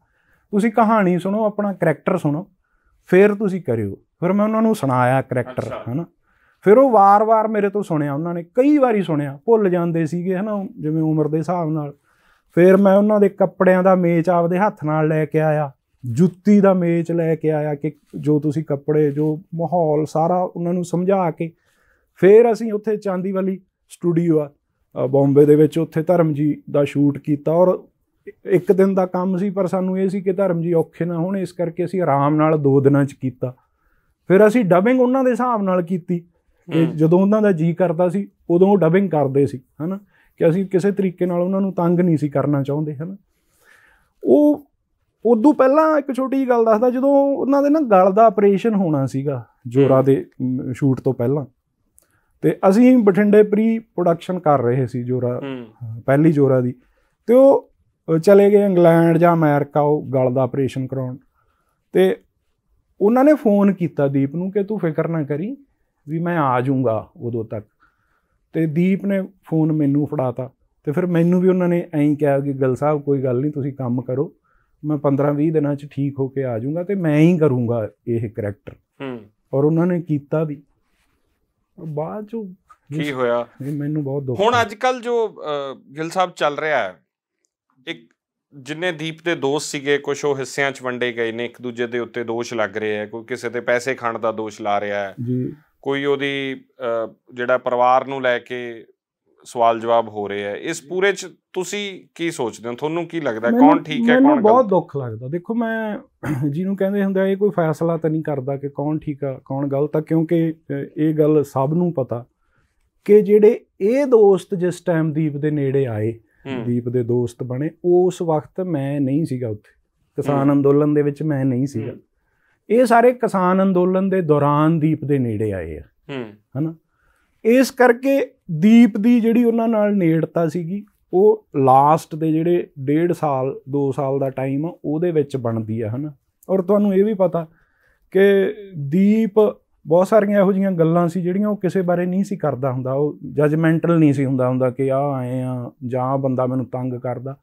ਤੁਸੀਂ ਕਹਾਣੀ ਸੁਣੋ ਆਪਣਾ ਕੈਰੈਕਟਰ ਸੁਣੋ ਫਿਰ ਤੁਸੀਂ ਕਰਿਓ ਫਿਰ ਮੈਂ ਉਹਨਾਂ ਨੂੰ ਸੁਣਾਇਆ ਕੈਰੈਕਟਰ ਹਨਾ ਫਿਰ ਉਹ ਵਾਰ-ਵਾਰ ਮੇਰੇ ਤੋਂ ਸੁਣਿਆ ਉਹਨਾਂ ਨੇ ਕਈ ਵਾਰੀ ਸੁਣਿਆ ਭੁੱਲ ਜਾਂਦੇ ਸੀਗੇ ਹਨਾ ਜਿਵੇਂ ਉਮਰ ਦੇ ਹਿਸਾਬ ਨਾਲ ਫਿਰ ਮੈਂ ਉਹਨਾਂ ਦੇ ਕੱਪੜਿਆਂ ਦਾ ਮੇਚ ਆਪਦੇ ਹੱਥ ਨਾਲ ਲੈ ਕੇ ਆਇਆ ਜੁੱਤੀ ਦਾ ਮੇਚ ਲੈ ਕੇ ਆਇਆ ਕਿ ਜੋ ਤੁਸੀਂ ਕੱਪੜੇ ਜੋ ਮਾਹੌਲ ਸਾਰਾ ਉਹਨਾਂ ਨੂੰ ਸਮਝਾ ਕੇ ਫਿਰ ਅਸੀਂ ਉੱਥੇ ਚਾਂਦੀ ਵਾਲੀ ਸਟੂਡੀਓ ਆ ਬੰਬੇ ਦੇ ਵਿੱਚ ਉੱਥੇ ਧਰਮ ਜੀ ਦਾ ਸ਼ੂਟ ਕੀਤਾ ਔਰ ਇੱਕ ਦਿਨ ਦਾ ਕੰਮ ਸੀ ਪਰ ਸਾਨੂੰ ਇਹ ਸੀ ਕਿ ਧਰਮ ਜੀ ਔਖੇ ਨਾ ਹੋਣ ਇਸ ਕਰਕੇ ਅਸੀਂ ਆਰਾਮ ਨਾਲ ਦੋ ਦਿਨਾਂ ਚ ਕੀਤਾ ਫਿਰ ਅਸੀਂ ਡਬਿੰਗ ਉਹਨਾਂ ਦੇ ਹਿਸਾਬ ਨਾਲ ਕੀਤੀ ਇਹ ਜਦੋਂ ਉਹਨਾਂ ਦਾ ਜੀ ਕਰਦਾ ਸੀ ਉਦੋਂ ਉਹ ਡਬਿੰਗ ਕਰਦੇ ਸੀ ਹਨਾ ਕਿ ਅਸੀਂ ਕਿਸੇ ਤਰੀਕੇ ਨਾਲ ਉਹਨਾਂ ਨੂੰ ਤੰਗ ਨਹੀਂ ਸੀ ਕਰਨਾ ਚਾਹੁੰਦੇ ਹਨਾ ਉਹ ਉਦੋਂ ਪਹਿਲਾਂ ਇੱਕ ਛੋਟੀ ਗੱਲ ਦੱਸਦਾ ਜਦੋਂ ਉਹਨਾਂ ਦੇ ਨਾ ਗਲ ਦਾ ਆਪਰੇਸ਼ਨ ਹੋਣਾ ਸੀਗਾ ਜੋਰਾ ਦੇ ਸ਼ੂਟ ਤੋਂ ਪਹਿਲਾਂ ਤੇ ਅਸੀਂ ਬਠਿੰਡੇ ਪ੍ਰੀ ਪ੍ਰੋਡਕਸ਼ਨ ਕਰ ਰਹੇ ਸੀ ਜੋਰਾ ਪਹਿਲੀ ਜੋਰਾ ਦੀ ਤੇ ਉਹ ਚਲੇ ਗਏ ਇੰਗਲੈਂਡ ਜਾਂ ਅਮਰੀਕਾ ਉਹ ਗਲ ਦਾ ਆਪਰੇਸ਼ਨ ਕਰਾਉਣ ਤੇ ਉਹਨਾਂ ਨੇ ਫੋਨ ਕੀਤਾ ਦੀਪ ਨੂੰ ਕਿ ਤੂੰ ਫਿਕਰ ਨਾ ਕਰੀ ਵੀ ਮੈਂ ਆ ਜਾਊਂਗਾ ਉਦੋਂ ਤੱਕ ਤੇ ਦੀਪ ਨੇ ਫੋਨ ਮੈਨੂੰ ਫੜਾਤਾ ਤੇ ਫਿਰ ਮੈਨੂੰ ਵੀ ਉਹਨਾਂ ਨੇ ਐਂ ਕਿਹਾ ਕਿ ਗੱਲ ਸਾਹਿਬ ਕੋਈ ਗੱਲ ਨਹੀਂ ਤੁਸੀਂ ਕੰਮ ਕਰੋ ਮੈਂ 15-20 ਦਿਨਾਂ ਚ ਠੀਕ ਹੋ ਕੇ ਆ ਜਾਊਂਗਾ ਤੇ ਮੈਂ ਹੀ ਕਰੂੰਗਾ ਇਹ ਕੈਰੈਕਟਰ ਹੂੰ ਔਰ ਉਹਨਾਂ ਨੇ ਕੀਤਾ ਵੀ ਬਾਅਦ ਚ ਕੀ ਹੋਇਆ ਮੈਨੂੰ ਬਹੁਤ ਦੁੱਖ ਹੁਣ ਅੱਜ ਕੱਲ ਜੋ ਗਿਲ ਸਾਹਿਬ ਚੱਲ ਰਿਹਾ ਹੈ ਇੱਕ ਜਿੰਨੇ ਦੀਪ ਦੇ ਦੋਸਤ ਸੀਗੇ ਕੁਝ ਉਹ ਹਿੱਸਿਆਂ 'ਚ ਵੰਡੇ ਗਏ ਨੇ ਇੱਕ ਦੂਜੇ ਦੇ ਉੱਤੇ ਦੋਸ਼ ਲੱਗ ਰਹੇ ਆ ਕੋਈ ਕਿਸੇ ਤੇ ਪੈਸੇ ਖਾਣ ਦਾ ਦੋਸ਼ ਲਾ ਰਿਹਾ ਹੈ ਜੀ ਕੋਈ ਉਹਦੀ ਜਿਹੜਾ ਪਰਿਵਾਰ ਨੂੰ ਲੈ ਕੇ ਸਵਾਲ ਜਵਾਬ ਹੋ ਰਹੇ ਆ ਇਸ ਪੂਰੇ ਚ ਤੁਸੀਂ ਕੀ ਸੋਚਦੇ ਹੋ ਤੁਹਾਨੂੰ ਕੀ ਲੱਗਦਾ ਕੌਣ ਠੀਕ ਹੈ ਕੌਣ ਗਲਤ ਮੈਨੂੰ ਬਹੁਤ ਦੁੱਖ ਲੱਗਦਾ ਦੇਖੋ ਮੈਂ ਜਿਹਨੂੰ ਕਹਿੰਦੇ ਹੁੰਦੇ ਆ ਇਹ ਕੋਈ ਫੈਸਲਾ ਤਾਂ ਨਹੀਂ ਕਰਦਾ ਕਿ ਕੌਣ ਠੀਕ ਆ ਕੌਣ ਗਲਤ ਆ ਕਿਉਂਕਿ ਇਹ ਗੱਲ ਸਭ ਨੂੰ ਪਤਾ ਕਿ ਜਿਹੜੇ ਇਹ ਦੋਸਤ ਜਿਸ ਟਾਈਮ ਦੀਪ ਦੇ ਨੇੜੇ ਆਏ ਦੀਪ ਦੇ ਦੋਸਤ ਬਣੇ ਉਸ ਵਕਤ ਮੈਂ ਨਹੀਂ ਸੀਗਾ ਉੱਥੇ ਕਿਸਾਨ ਅੰਦੋਲਨ ਦੇ ਵਿੱਚ ਮੈਂ ਨਹੀਂ ਸੀਗਾ ਇਹ ਸਾਰੇ ਕਿਸਾਨ ਅੰਦੋਲਨ ਦੇ ਦੌਰਾਨ ਦੀਪ ਦੇ ਨੇੜੇ ਆਏ ਆ ਹਮ ਹਨਾ ਇਸ ਕਰਕੇ ਦੀਪ ਦੀ ਜਿਹੜੀ ਉਹਨਾਂ ਨਾਲ ਨੇੜਤਾ ਸੀਗੀ ਉਹ ਲਾਸਟ ਦੇ ਜਿਹੜੇ 1.5 ਸਾਲ 2 ਸਾਲ ਦਾ ਟਾਈਮ ਉਹਦੇ ਵਿੱਚ ਬਣਦੀ ਆ ਹਨਾ ਔਰ ਤੁਹਾਨੂੰ ਇਹ ਵੀ ਪਤਾ ਕਿ ਦੀਪ ਬਹੁਤ ਸਾਰੀਆਂ ਇਹੋ ਜੀਆਂ ਗੱਲਾਂ ਸੀ ਜਿਹੜੀਆਂ ਉਹ ਕਿਸੇ ਬਾਰੇ ਨਹੀਂ ਸੀ ਕਰਦਾ ਹੁੰਦਾ ਉਹ ਜਜਮੈਂਟਲ ਨਹੀਂ ਸੀ ਹੁੰਦਾ ਹੁੰਦਾ ਕਿ ਆ ਆਏ ਆ ਜਾਂ ਬੰਦਾ ਮੈਨੂੰ ਤੰਗ ਕਰਦਾ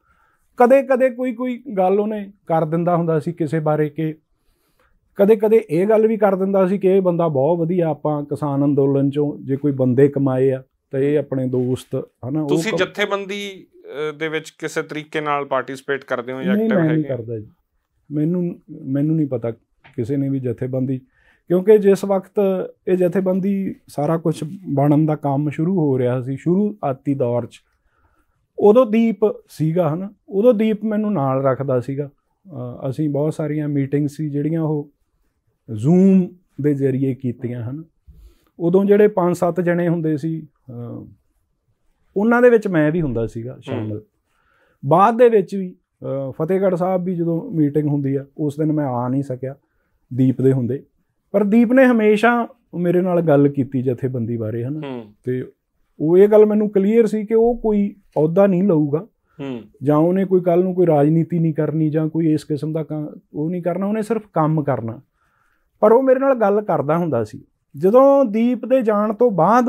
ਕਦੇ-ਕਦੇ ਕੋਈ ਕੋਈ ਗੱਲ ਉਹਨੇ ਕਰ ਦਿੰਦਾ ਹੁੰਦਾ ਸੀ ਕਿਸੇ ਬਾਰੇ ਕਿ ਕਦੇ-ਕਦੇ ਇਹ ਗੱਲ ਵੀ ਕਰ ਦਿੰਦਾ ਸੀ ਕਿ ਇਹ ਬੰਦਾ ਬਹੁਤ ਵਧੀਆ ਆਪਾਂ ਕਿਸਾਨ ਅੰਦੋਲਨ ਚੋਂ ਜੇ ਕੋਈ ਬੰਦੇ ਕਮਾਏ ਆ ਤਾਂ ਇਹ ਆਪਣੇ ਦੋਸਤ ਹਨਾ ਉਹ ਤੁਸੀਂ ਜਥੇਬੰਦੀ ਦੇ ਵਿੱਚ ਕਿਸੇ ਤਰੀਕੇ ਨਾਲ ਪਾਰਟਿਸਿਪੇਟ ਕਰਦੇ ਹੋ ਜਾਂ ਐਕਟਿਵ ਹੈਗੇ ਨਹੀਂ ਕਰਦਾ ਜੀ ਮੈਨੂੰ ਮੈਨੂੰ ਨਹੀਂ ਪਤਾ ਕਿਸੇ ਨੇ ਵੀ ਜਥੇਬੰਦੀ ਕਿਉਂਕਿ ਜਿਸ ਵਕਤ ਇਹ ਜਥੇਬੰਦੀ ਸਾਰਾ ਕੁਝ ਬਣਨ ਦਾ ਕੰਮ ਸ਼ੁਰੂ ਹੋ ਰਿਹਾ ਸੀ ਸ਼ੁਰੂ ਆਤੀ ਦੌਰ 'ਚ ਉਦੋਂ ਦੀਪ ਸੀਗਾ ਹਨਾ ਉਦੋਂ ਦੀਪ ਮੈਨੂੰ ਨਾਲ ਰੱਖਦਾ ਸੀਗਾ ਅਸੀਂ ਬਹੁਤ ਸਾਰੀਆਂ ਮੀਟਿੰਗਸ ਸੀ ਜਿਹੜੀਆਂ ਉਹ ਜ਼ੂਮ ਦੇ ਜ਼ਰੀਏ ਕੀਤੀਆਂ ਹਨ ਉਦੋਂ ਜਿਹੜੇ 5-7 ਜਣੇ ਹੁੰਦੇ ਸੀ ਉਹਨਾਂ ਦੇ ਵਿੱਚ ਮੈਂ ਵੀ ਹੁੰਦਾ ਸੀਗਾ ਸ਼ਾਮਲ ਬਾਅਦ ਦੇ ਵਿੱਚ ਵੀ ਫਤਿਹਗੜ੍ਹ ਸਾਹਿਬ ਵੀ ਜਦੋਂ ਮੀਟਿੰਗ ਹੁੰਦੀ ਆ ਉਸ ਦਿਨ ਮੈਂ ਆ ਨਹੀਂ ਸਕਿਆ ਦੀਪ ਦੇ ਹੁੰਦੇ ਪਰ ਦੀਪ ਨੇ ਹਮੇਸ਼ਾ ਮੇਰੇ ਨਾਲ ਗੱਲ ਕੀਤੀ ਜਥੇਬੰਦੀ ਬਾਰੇ ਹਨ ਤੇ ਉਹ ਇਹ ਗੱਲ ਮੈਨੂੰ ਕਲੀਅਰ ਸੀ ਕਿ ਉਹ ਕੋਈ ਅਹੁਦਾ ਨਹੀਂ ਲਊਗਾ ਜਾਂ ਉਹਨੇ ਕੋਈ ਕੱਲ ਨੂੰ ਕੋਈ ਰਾਜਨੀਤੀ ਨਹੀਂ ਕਰਨੀ ਜਾਂ ਕੋਈ ਇਸ ਕਿਸਮ ਦਾ ਉਹ ਨਹੀਂ ਕਰਨਾ ਉਹਨੇ ਸਿਰਫ ਕੰਮ ਕਰਨਾ ਪਰ ਉਹ ਮੇਰੇ ਨਾਲ ਗੱਲ ਕਰਦਾ ਹੁੰਦਾ ਸੀ ਜਦੋਂ ਦੀਪ ਦੇ ਜਾਣ ਤੋਂ ਬਾਅਦ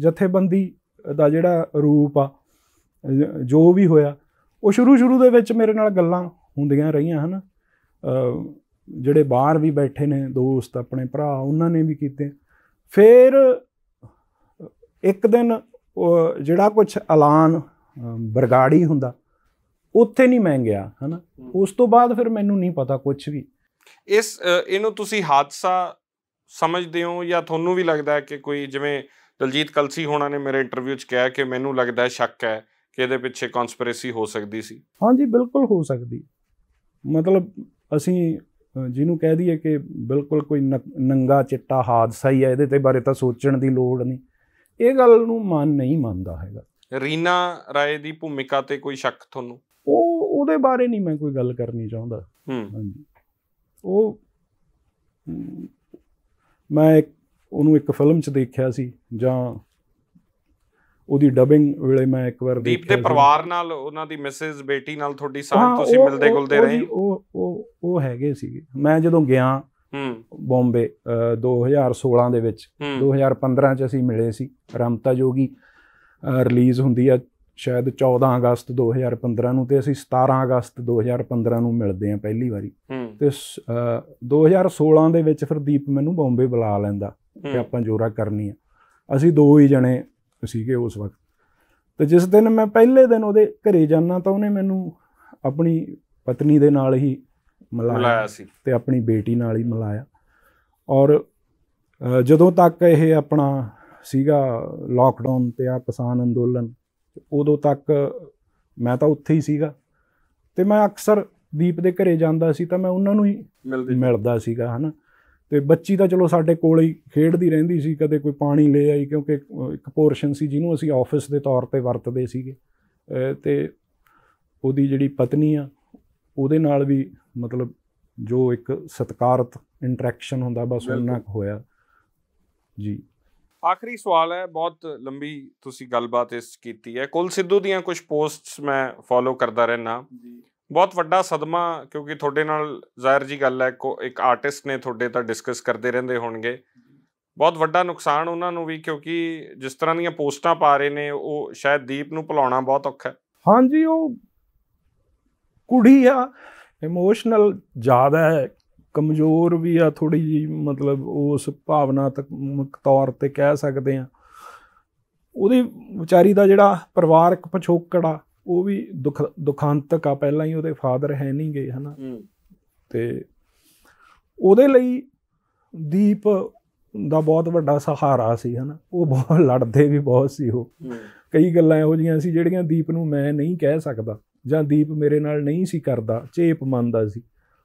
ਜਥੇਬੰਦੀ ਦਾ ਜਿਹੜਾ ਰੂਪ ਆ ਜੋ ਵੀ ਹੋਇਆ ਉਹ ਸ਼ੁਰੂ ਸ਼ੁਰੂ ਦੇ ਵਿੱਚ ਮੇਰੇ ਨਾਲ ਗੱਲਾਂ ਹੁੰਦੀਆਂ ਰਹੀਆਂ ਹਨ ਜਿਹੜੇ ਬਾਹਰ ਵੀ ਬੈਠੇ ਨੇ ਦੋਸਤ ਆਪਣੇ ਭਰਾ ਉਹਨਾਂ ਨੇ ਵੀ ਕੀਤੇ ਫਿਰ ਇੱਕ ਦਿਨ ਜਿਹੜਾ ਕੁਝ ਐਲਾਨ ਬਰਗਾੜੀ ਹੁੰਦਾ ਉੱਥੇ ਨਹੀਂ ਮੈਂ ਗਿਆ ਹਨਾ ਉਸ ਤੋਂ ਬਾਅਦ ਫਿਰ ਮੈਨੂੰ ਨਹੀਂ ਪਤਾ ਕੁਝ ਵੀ ਇਸ ਇਹਨੂੰ ਤੁਸੀਂ ਹਾਦਸਾ ਸਮਝਦੇ ਹੋ ਜਾਂ ਤੁਹਾਨੂੰ ਵੀ ਲੱਗਦਾ ਹੈ ਕਿ ਕੋਈ ਜਿਵੇਂ ਦਲਜੀਤ ਕਲਸੀ ਹੋਣਾ ਨੇ ਮੇਰੇ ਇੰਟਰਵਿਊ 'ਚ ਕਿਹਾ ਕਿ ਮੈਨੂੰ ਲੱਗਦਾ ਹੈ ਸ਼ੱਕ ਹੈ ਕਿ ਇਹਦੇ ਪਿੱਛੇ ਕਨਸਪੀਰੇਸੀ ਹੋ ਸਕਦੀ ਸੀ ਹਾਂਜੀ ਬਿਲਕੁਲ ਹੋ ਸਕਦੀ ਮਤਲਬ ਅਸੀਂ ਜਿਹਨੂੰ ਕਹਿ ਦਈਏ ਕਿ ਬਿਲਕੁਲ ਕੋਈ ਨੰਗਾ ਚਿੱਟਾ ਹਾਦਸਾ ਹੀ ਹੈ ਇਹਦੇ ਤੇ ਬਾਰੇ ਤਾਂ ਸੋਚਣ ਦੀ ਲੋੜ ਨਹੀਂ ਇਹ ਗੱਲ ਨੂੰ ਮਨ ਨਹੀਂ ਮੰਨਦਾ ਹੈਗਾ ਰੀਨਾ ਰਾਏ ਦੀ ਭੂਮਿਕਾ ਤੇ ਕੋਈ ਸ਼ੱਕ ਤੁਹਾਨੂੰ ਉਹ ਉਹਦੇ ਬਾਰੇ ਨਹੀਂ ਮੈਂ ਕੋਈ ਗੱਲ ਕਰਨੀ ਚਾਹੁੰਦਾ ਹਾਂਜੀ ਉਹ ਮੈਂ ਉਹਨੂੰ ਇੱਕ ਫਿਲਮ 'ਚ ਦੇਖਿਆ ਸੀ ਜਾਂ ਉਹਦੀ ਡਬਿੰਗ ਵੇਲੇ ਮੈਂ ਇੱਕ ਵਾਰ ਦੀਪ ਦੇ ਪਰਿਵਾਰ ਨਾਲ ਉਹਨਾਂ ਦੀ ਮਿਸਿਸ ਬੇਟੀ ਨਾਲ ਤੁਹਾਡੀ ਸਾਥ ਤੁਸੀਂ ਮਿਲਦੇ ਗੁਲਦੇ ਰਹੇ ਉਹ ਉਹ ਉਹ ਹੈਗੇ ਸੀਗੇ ਮੈਂ ਜਦੋਂ ਗਿਆ ਹੂੰ ਬੰਬੇ 2016 ਦੇ ਵਿੱਚ 2015 ਚ ਅਸੀਂ ਮਿਲੇ ਸੀ ਰਮਤਾ ਜੋਗੀ ਰਿਲੀਜ਼ ਹੁੰਦੀ ਆ ਸ਼ਾਇਦ 14 ਅਗਸਤ 2015 ਨੂੰ ਤੇ ਅਸੀਂ 17 ਅਗਸਤ 2015 ਨੂੰ ਮਿਲਦੇ ਆ ਪਹਿਲੀ ਵਾਰੀ ਤੇ 2016 ਦੇ ਵਿੱਚ ਫਿਰ ਦੀਪ ਮੈਨੂੰ ਬੰਬੇ ਬੁਲਾ ਲੈਂਦਾ ਕਿ ਆਪਾਂ ਜੋਰਾ ਕਰਨੀ ਆ ਅਸੀਂ ਦੋ ਹੀ ਜਣੇ ਸੀਗੇ ਉਸ ਵਕਤ ਤੇ ਜਿਸ ਦਿਨ ਮੈਂ ਪਹਿਲੇ ਦਿਨ ਉਹਦੇ ਘਰੇ ਜਾਣਾ ਤਾਂ ਉਹਨੇ ਮੈਨੂੰ ਆਪਣੀ ਪਤਨੀ ਦੇ ਨਾਲ ਹੀ ਮਿਲਾਇਆ ਸੀ ਤੇ ਆਪਣੀ ਬੇਟੀ ਨਾਲ ਹੀ ਮਿਲਾਇਆ ਔਰ ਜਦੋਂ ਤੱਕ ਇਹ ਆਪਣਾ ਸੀਗਾ ਲਾਕਡਾਊਨ ਤੇ ਆ ਕਿਸਾਨ ਅੰਦੋਲਨ ਉਦੋਂ ਤੱਕ ਮੈਂ ਤਾਂ ਉੱਥੇ ਹੀ ਸੀਗਾ ਤੇ ਮੈਂ ਅਕਸਰ ਦੀਪ ਦੇ ਘਰੇ ਜਾਂਦਾ ਸੀ ਤਾਂ ਮੈਂ ਉਹਨਾਂ ਨੂੰ ਹੀ ਮਿਲਦਾ ਸੀਗਾ ਹਨਾ ਤੇ ਬੱਚੀ ਤਾਂ ਚਲੋ ਸਾਡੇ ਕੋਲ ਹੀ ਖੇਡਦੀ ਰਹਿੰਦੀ ਸੀ ਕਦੇ ਕੋਈ ਪਾਣੀ ਲੈ ਆਈ ਕਿਉਂਕਿ ਇੱਕ ਪੋਰਸ਼ਨ ਸੀ ਜਿਹਨੂੰ ਅਸੀਂ ਆਫਿਸ ਦੇ ਤੌਰ ਤੇ ਵਰਤਦੇ ਸੀਗੇ ਤੇ ਉਹਦੀ ਜਿਹੜੀ ਪਤਨੀ ਆ ਉਹਦੇ ਨਾਲ ਵੀ ਮਤਲਬ ਜੋ ਇੱਕ ਸਤਕਾਰਤ ਇੰਟਰੈਕਸ਼ਨ ਹੁੰਦਾ ਬਸ ਉਹਨਾਂ ਹੋਇਆ ਜੀ ਆਖਰੀ ਸਵਾਲ ਹੈ ਬਹੁਤ ਲੰਬੀ ਤੁਸੀਂ ਗੱਲਬਾਤ ਇਸ ਕੀਤੀ ਹੈ ਕੁਲ ਸਿੱਧੂ ਦੀਆਂ ਕੁਝ ਪੋਸਟਸ ਮੈਂ ਫੋਲੋ ਕਰਦਾ ਰਹਿਣਾ ਜੀ ਬਹੁਤ ਵੱਡਾ ਸਦਮਾ ਕਿਉਂਕਿ ਤੁਹਾਡੇ ਨਾਲ ਜ਼ਾਹਿਰ ਜੀ ਗੱਲ ਹੈ ਇੱਕ ਆਰਟਿਸਟ ਨੇ ਤੁਹਾਡੇ ਤਾਂ ਡਿਸਕਸ ਕਰਦੇ ਰਹਿੰਦੇ ਹੋਣਗੇ ਬਹੁਤ ਵੱਡਾ ਨੁਕਸਾਨ ਉਹਨਾਂ ਨੂੰ ਵੀ ਕਿਉਂਕਿ ਜਿਸ ਤਰ੍ਹਾਂ ਦੀਆਂ ਪੋਸਟਾਂ ਪਾ ਰਹੇ ਨੇ ਉਹ ਸ਼ਾਇਦ ਦੀਪ ਨੂੰ ਭੁਲਾਉਣਾ ਬਹੁਤ ਔਖਾ ਹੈ ਹਾਂਜੀ ਉਹ ਕੁੜੀ ਆ ਇਮੋਸ਼ਨਲ ਜ਼ਿਆਦਾ ਹੈ ਕਮਜ਼ੋਰ ਵੀ ਆ ਥੋੜੀ ਜੀ ਮਤਲਬ ਉਸ ਭਾਵਨਾਤਮਕ ਤੌਰ ਤੇ ਕਹਿ ਸਕਦੇ ਆ ਉਹਦੀ ਵਿਚਾਰੀ ਦਾ ਜਿਹੜਾ ਪਰਿਵਾਰਕ ਪਛੋਕੜਾ ਉਹ ਵੀ ਦੁਖ ਦੁਖਾਂਤਕ ਆ ਪਹਿਲਾਂ ਹੀ ਉਹਦੇ ਫਾਦਰ ਹੈ ਨਹੀਂ ਗਏ ਹਨਾ ਤੇ ਉਹਦੇ ਲਈ ਦੀਪ ਦਾ ਬਹੁਤ ਵੱਡਾ ਸਹਾਰਾ ਸੀ ਹਨਾ ਉਹ ਬਹੁਤ ਲੜਦੇ ਵੀ ਬਹੁਤ ਸੀ ਉਹ ਕਈ ਗੱਲਾਂ ਇਹੋ ਜੀਆਂ ਸੀ ਜਿਹੜੀਆਂ ਦੀਪ ਨੂੰ ਮੈਂ ਨਹੀਂ ਕਹਿ ਸਕਦਾ ਜਾਂ ਦੀਪ ਮੇਰੇ ਨਾਲ ਨਹੀਂ ਸੀ ਕਰਦਾ ਚੇਪ ਮੰਨਦਾ ਸੀ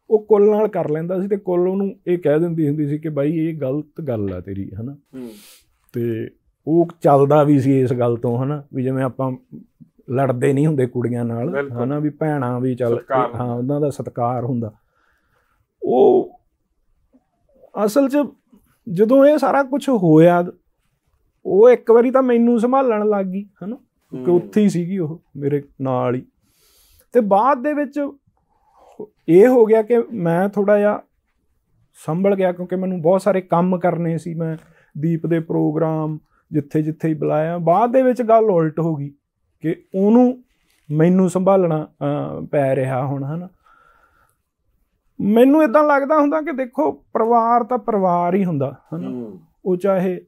ਉਹ ਕੁੱਲ ਨਾਲ ਕਰ ਲੈਂਦਾ ਸੀ ਤੇ ਕੁੱਲ ਉਹਨੂੰ ਇਹ ਕਹਿ ਦਿੰਦੀ ਹੁੰਦੀ ਸੀ ਕਿ ਬਾਈ ਇਹ ਗਲਤ ਗੱਲ ਆ ਤੇਰੀ ਹਨਾ ਤੇ ਉਹ ਚੱਲਦਾ ਵੀ ਸੀ ਇਸ ਗੱਲ ਤੋਂ ਹਨਾ ਵੀ ਜਿਵੇਂ ਆਪਾਂ ਲੜਦੇ ਨਹੀਂ ਹੁੰਦੇ ਕੁੜੀਆਂ ਨਾਲ ਹਨਾ ਵੀ ਭੈਣਾ ਵੀ ਚੱਲ ਹਾਂ ਉਹਨਾਂ ਦਾ ਸਤਕਾਰ ਹੁੰਦਾ ਉਹ ਅਸਲ 'ਚ ਜਦੋਂ ਇਹ ਸਾਰਾ ਕੁਝ ਹੋਇਆ ਉਹ ਇੱਕ ਵਾਰੀ ਤਾਂ ਮੈਨੂੰ ਸੰਭਾਲਣ ਲੱਗ ਗਈ ਹਨਾ ਕਿ ਉੱਥੇ ਹੀ ਸੀਗੀ ਉਹ ਮੇਰੇ ਨਾਲ ਹੀ ਤੇ ਬਾਅਦ ਦੇ ਵਿੱਚ ਇਹ ਹੋ ਗਿਆ ਕਿ ਮੈਂ ਥੋੜਾ ਜਿਹਾ ਸੰਭਲ ਗਿਆ ਕਿਉਂਕਿ ਮੈਨੂੰ ਬਹੁਤ ਸਾਰੇ ਕੰਮ ਕਰਨੇ ਸੀ ਮੈਂ ਦੀਪ ਦੇ ਪ੍ਰੋਗਰਾਮ ਜਿੱਥੇ ਜਿੱਥੇ ਹੀ ਬੁਲਾਇਆ ਬਾਅਦ ਦੇ ਵਿੱਚ ਗੱਲ ਉਲਟ ਹੋ ਗਈ ਕਿ ਉਹਨੂੰ ਮੈਨੂੰ ਸੰਭਾਲਣਾ ਪੈ ਰਿਹਾ ਹੁਣ ਹਨਾ ਮੈਨੂੰ ਇਦਾਂ ਲੱਗਦਾ ਹੁੰਦਾ ਕਿ ਦੇਖੋ ਪਰਿਵਾਰ ਤਾਂ ਪਰਿਵਾਰ ਹੀ ਹੁੰਦਾ ਹਨਾ ਉਹ ਚਾਹੇ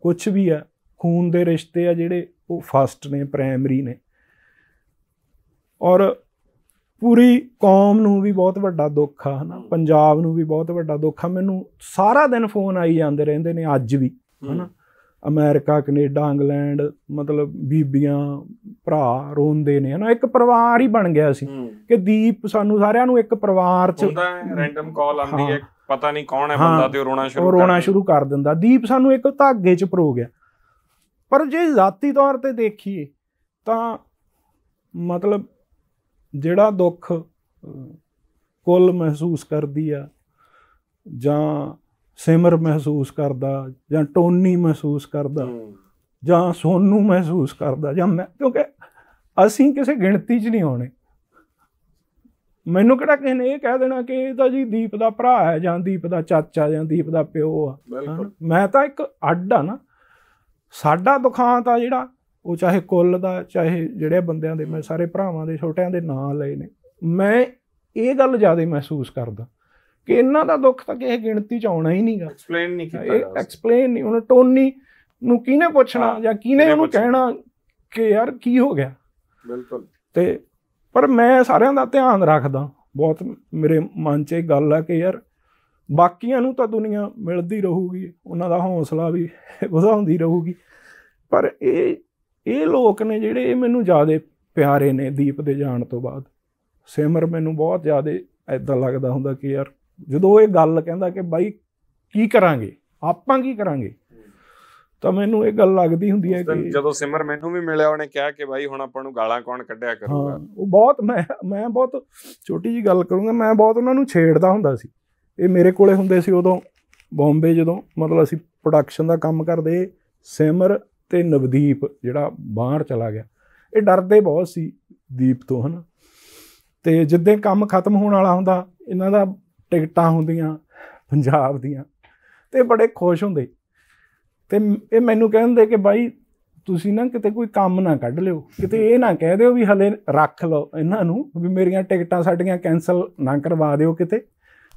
ਕੁਝ ਵੀ ਆ ਖੂਨ ਦੇ ਰਿਸ਼ਤੇ ਆ ਜਿਹੜੇ ਉਹ ਫਸਟ ਨੇ ਪ੍ਰਾਇਮਰੀ ਨੇ ਔਰ ਪੂਰੀ ਕੌਮ ਨੂੰ ਵੀ ਬਹੁਤ ਵੱਡਾ ਦੁੱਖ ਆ ਹਨਾ ਪੰਜਾਬ ਨੂੰ ਵੀ ਬਹੁਤ ਵੱਡਾ ਦੁੱਖ ਆ ਮੈਨੂੰ ਸਾਰਾ ਦਿਨ ਫੋਨ ਆਈ ਜਾਂਦੇ ਰਹਿੰਦੇ ਨੇ ਅੱਜ ਵੀ ਹਨਾ ਅਮਰੀਕਾ ਕੈਨੇਡਾ ਇੰਗਲੈਂਡ ਮਤਲਬ ਬੀਬੀਆਂ ਭਰਾ ਰੋਂਦੇ ਨੇ ਹਨਾ ਇੱਕ ਪਰਿਵਾਰ ਹੀ ਬਣ ਗਿਆ ਸੀ ਕਿ ਦੀਪ ਸਾਨੂੰ ਸਾਰਿਆਂ ਨੂੰ ਇੱਕ ਪਰਿਵਾਰ ਚ ਹੁੰਦਾ ਰੈਂਡਮ ਕਾਲ ਆਉਂਦੀ ਹੈ ਪਤਾ ਨਹੀਂ ਕੌਣ ਹੈ ਬੰਦਾ ਤੇ ਰੋਣਾ ਸ਼ੁਰੂ ਕਰ ਰੋਣਾ ਸ਼ੁਰੂ ਕਰ ਦਿੰਦਾ ਦੀਪ ਸਾਨੂੰ ਇੱਕ ਧਾਗੇ ਚ ਪਰੋ ਗਿਆ ਪਰ ਜੇ ਜ਼ਾਤੀ ਤੌਰ ਤੇ ਦੇਖੀਏ ਤਾਂ ਮਤਲਬ ਜਿਹੜਾ ਦੁੱਖ ਕੁੱਲ ਮਹਿਸੂਸ ਕਰਦੀ ਆ ਜਾਂ ਸਿਮਰ ਮਹਿਸੂਸ ਕਰਦਾ ਜਾਂ ਟੋਨੀ ਮਹਿਸੂਸ ਕਰਦਾ ਜਾਂ ਸੋਨੂ ਮਹਿਸੂਸ ਕਰਦਾ ਜਾਂ ਮੈਂ ਕਿਉਂਕਿ ਅਸੀਂ ਕਿਸੇ ਗਿਣਤੀ 'ਚ ਨਹੀਂ ਆਉਣੇ ਮੈਨੂੰ ਕਿਹੜਾ ਕਿਸੇ ਨੇ ਇਹ ਕਹਿ ਦੇਣਾ ਕਿ ਇਹ ਤਾਂ ਜੀ ਦੀਪ ਦਾ ਭਰਾ ਹੈ ਜਾਂ ਦੀਪ ਦਾ ਚਾਚਾ ਜਾਂ ਦੀਪ ਦਾ ਪਿਓ ਆ ਮੈਂ ਤਾਂ ਇੱਕ ਅੱਡ ਆ ਨਾ ਸਾਡਾ ਦੁਖਾਂਤ ਆ ਜਿਹੜਾ ਉਹ ਚਾਹੇ ਕੁੱਲ ਦਾ ਚਾਹੇ ਜਿਹੜੇ ਬੰਦਿਆਂ ਦੇ ਮੈਂ ਸਾਰੇ ਭਰਾਵਾਂ ਦੇ ਛੋਟਿਆਂ ਦੇ ਨਾਂ ਲਏ ਨੇ ਮੈਂ ਇਹ ਗੱਲ ਜ਼ਿਆਦਾ ਮਹਿਸੂਸ ਕਰਦਾ ਕਿ ਇਹਨਾਂ ਦਾ ਦੁੱਖ ਤਾਂ ਕਿਸੇ ਗਿਣਤੀ ਚ ਆਉਣਾ ਹੀ ਨਹੀਂਗਾ ਐਕਸਪਲੇਨ ਨਹੀਂ ਕੀਤਾ ਐਕਸਪਲੇਨ ਨਹੀਂ ਹੁਣ ਟੋਨੀ ਨੂੰ ਕਿਹਨੇ ਪੁੱਛਣਾ ਜਾਂ ਕਿਹਨੇ ਉਹਨੂੰ ਕਹਿਣਾ ਕਿ ਯਾਰ ਕੀ ਹੋ ਗਿਆ ਬਿਲਕੁਲ ਤੇ ਪਰ ਮੈਂ ਸਾਰਿਆਂ ਦਾ ਧਿਆਨ ਰੱਖਦਾ ਬਹੁਤ ਮੇਰੇ ਮਨ 'ਚ ਇਹ ਗੱਲ ਆ ਕਿ ਯਾਰ ਬਾਕੀਆਂ ਨੂੰ ਤਾਂ ਦੁਨੀਆ ਮਿਲਦੀ ਰਹੂਗੀ ਉਹਨਾਂ ਦਾ ਹੌਸਲਾ ਵੀ ਵਧਾਉਂਦੀ ਰਹੂਗੀ ਪਰ ਇਹ ਇਹ ਲੋਕ ਨੇ ਜਿਹੜੇ ਮੈਨੂੰ ਜ਼ਿਆਦਾ ਪਿਆਰੇ ਨੇ ਦੀਪ ਦੇ ਜਾਣ ਤੋਂ ਬਾਅਦ ਸਿਮਰ ਮੈਨੂੰ ਬਹੁਤ ਜ਼ਿਆਦਾ ਐਦਾਂ ਲੱਗਦਾ ਹੁੰਦਾ ਕਿ ਯਾਰ ਜਦੋਂ ਇਹ ਗੱਲ ਕਹਿੰਦਾ ਕਿ ਬਾਈ ਕੀ ਕਰਾਂਗੇ ਆਪਾਂ ਕੀ ਕਰਾਂਗੇ ਤਾਂ ਮੈਨੂੰ ਇਹ ਗੱਲ ਲੱਗਦੀ ਹੁੰਦੀ ਹੈ ਕਿ ਜਦੋਂ ਸਿਮਰ ਮੈਨੂੰ ਵੀ ਮਿਲਿਆ ਉਹਨੇ ਕਿਹਾ ਕਿ ਬਾਈ ਹੁਣ ਆਪਾਂ ਨੂੰ ਗਾਲਾਂ ਕੌਣ ਕੱਢਿਆ ਕਰੂਗਾ ਉਹ ਬਹੁਤ ਮੈਂ ਮੈਂ ਬਹੁਤ ਛੋਟੀ ਜੀ ਗੱਲ ਕਰੂੰਗਾ ਮੈਂ ਬਹੁਤ ਉਹਨਾਂ ਨੂੰ ਛੇੜਦਾ ਹੁੰਦਾ ਸੀ ਇਹ ਮੇਰੇ ਕੋਲੇ ਹੁੰਦੇ ਸੀ ਉਦੋਂ ਬੰਬੇ ਜਦੋਂ ਮਤਲਬ ਅਸੀਂ ਪ੍ਰੋਡਕਸ਼ਨ ਦਾ ਕੰਮ ਕਰਦੇ ਸਿਮਰ ਤੇ ਨਵਦੀਪ ਜਿਹੜਾ ਬਾਹਰ ਚਲਾ ਗਿਆ ਇਹ ਡਰਦੇ ਬਹੁਤ ਸੀ ਦੀਪ ਤੋਂ ਹਨ ਤੇ ਜਿੱਦਾਂ ਕੰਮ ਖਤਮ ਹੋਣ ਵਾਲਾ ਹੁੰਦਾ ਇਹਨਾਂ ਦਾ ਟਿਕਟਾਂ ਹੁੰਦੀਆਂ ਪੰਜਾਬ ਦੀਆਂ ਤੇ ਬੜੇ ਖੁਸ਼ ਹੁੰਦੇ ਤੇ ਇਹ ਮੈਨੂੰ ਕਹਿੰਦੇ ਕਿ ਬਾਈ ਤੁਸੀਂ ਨਾ ਕਿਤੇ ਕੋਈ ਕੰਮ ਨਾ ਕੱਢ ਲਿਓ ਕਿਤੇ ਇਹ ਨਾ ਕਹਿ ਦਿਓ ਵੀ ਹਲੇ ਰੱਖ ਲਓ ਇਹਨਾਂ ਨੂੰ ਵੀ ਮੇਰੀਆਂ ਟਿਕਟਾਂ ਸਾਡੀਆਂ ਕੈਨਸਲ ਨਾ ਕਰਵਾ ਦਿਓ ਕਿਤੇ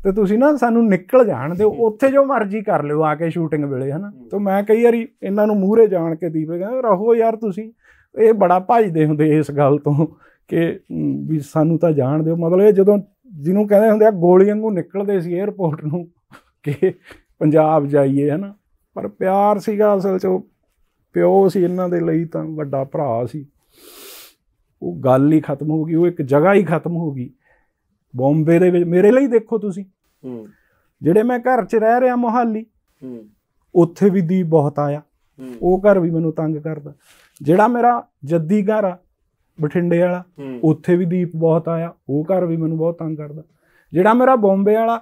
ਤੇ ਤੁਸੀਂ ਨਾ ਸਾਨੂੰ ਨਿਕਲ ਜਾਣ ਦਿਓ ਉੱਥੇ ਜੋ ਮਰਜ਼ੀ ਕਰ ਲਿਓ ਆ ਕੇ ਸ਼ੂਟਿੰਗ ਵੇਲੇ ਹਨਾ ਤੇ ਮੈਂ ਕਈ ਵਾਰੀ ਇਹਨਾਂ ਨੂੰ ਮੂਹਰੇ ਜਾਣ ਕੇ ਕਹਿੰਦਾ ਰਹੋ ਯਾਰ ਤੁਸੀਂ ਇਹ ਬੜਾ ਭਜਦੇ ਹੁੰਦੇ ਇਸ ਗੱਲ ਤੋਂ ਕਿ ਵੀ ਸਾਨੂੰ ਤਾਂ ਜਾਣ ਦਿਓ ਮਤਲਬ ਇਹ ਜਦੋਂ ਜਿਹਨੂੰ ਕਹਿੰਦੇ ਹੁੰਦੇ ਆ ਗੋਲੀ ਵਾਂਗੂ ਨਿਕਲਦੇ ਸੀ 에어ਪੋਰਟ ਨੂੰ ਕਿ ਪੰਜਾਬ ਜਾਈਏ ਹਨਾ ਪਰ ਪਿਆਰ ਸੀਗਾ ਅਸਲ 'ਚ ਪਿਓ ਸੀ ਇਹਨਾਂ ਦੇ ਲਈ ਤਾਂ ਵੱਡਾ ਭਰਾ ਸੀ ਉਹ ਗੱਲ ਹੀ ਖਤਮ ਹੋ ਗਈ ਉਹ ਇੱਕ ਜਗ੍ਹਾ ਹੀ ਖਤਮ ਹੋ ਗਈ ਬੰਬੇ ਦੇ ਵਿੱਚ ਮੇਰੇ ਲਈ ਦੇਖੋ ਤੁਸੀਂ ਹੂੰ ਜਿਹੜੇ ਮੈਂ ਘਰ 'ਚ ਰਹਿ ਰਿਹਾ ਮੋਹਾਲੀ ਹੂੰ ਉੱਥੇ ਵੀ ਦੀ ਬਹੁਤ ਆਇਆ ਉਹ ਘਰ ਵੀ ਮੈਨੂੰ ਤੰਗ ਕਰਦਾ ਜਿਹੜਾ ਮੇਰਾ ਜੱਦੀ ਘਰ ਆ ਬਠਿੰਡੇ ਵਾਲਾ ਉੱਥੇ ਵੀ ਦੀਪ ਬਹੁਤ ਆਇਆ ਉਹ ਘਰ ਵੀ ਮੈਨੂੰ ਬਹੁਤ ਤੰਗ ਕਰਦਾ ਜਿਹੜਾ ਮੇਰਾ ਬੰਬੇ ਵਾਲਾ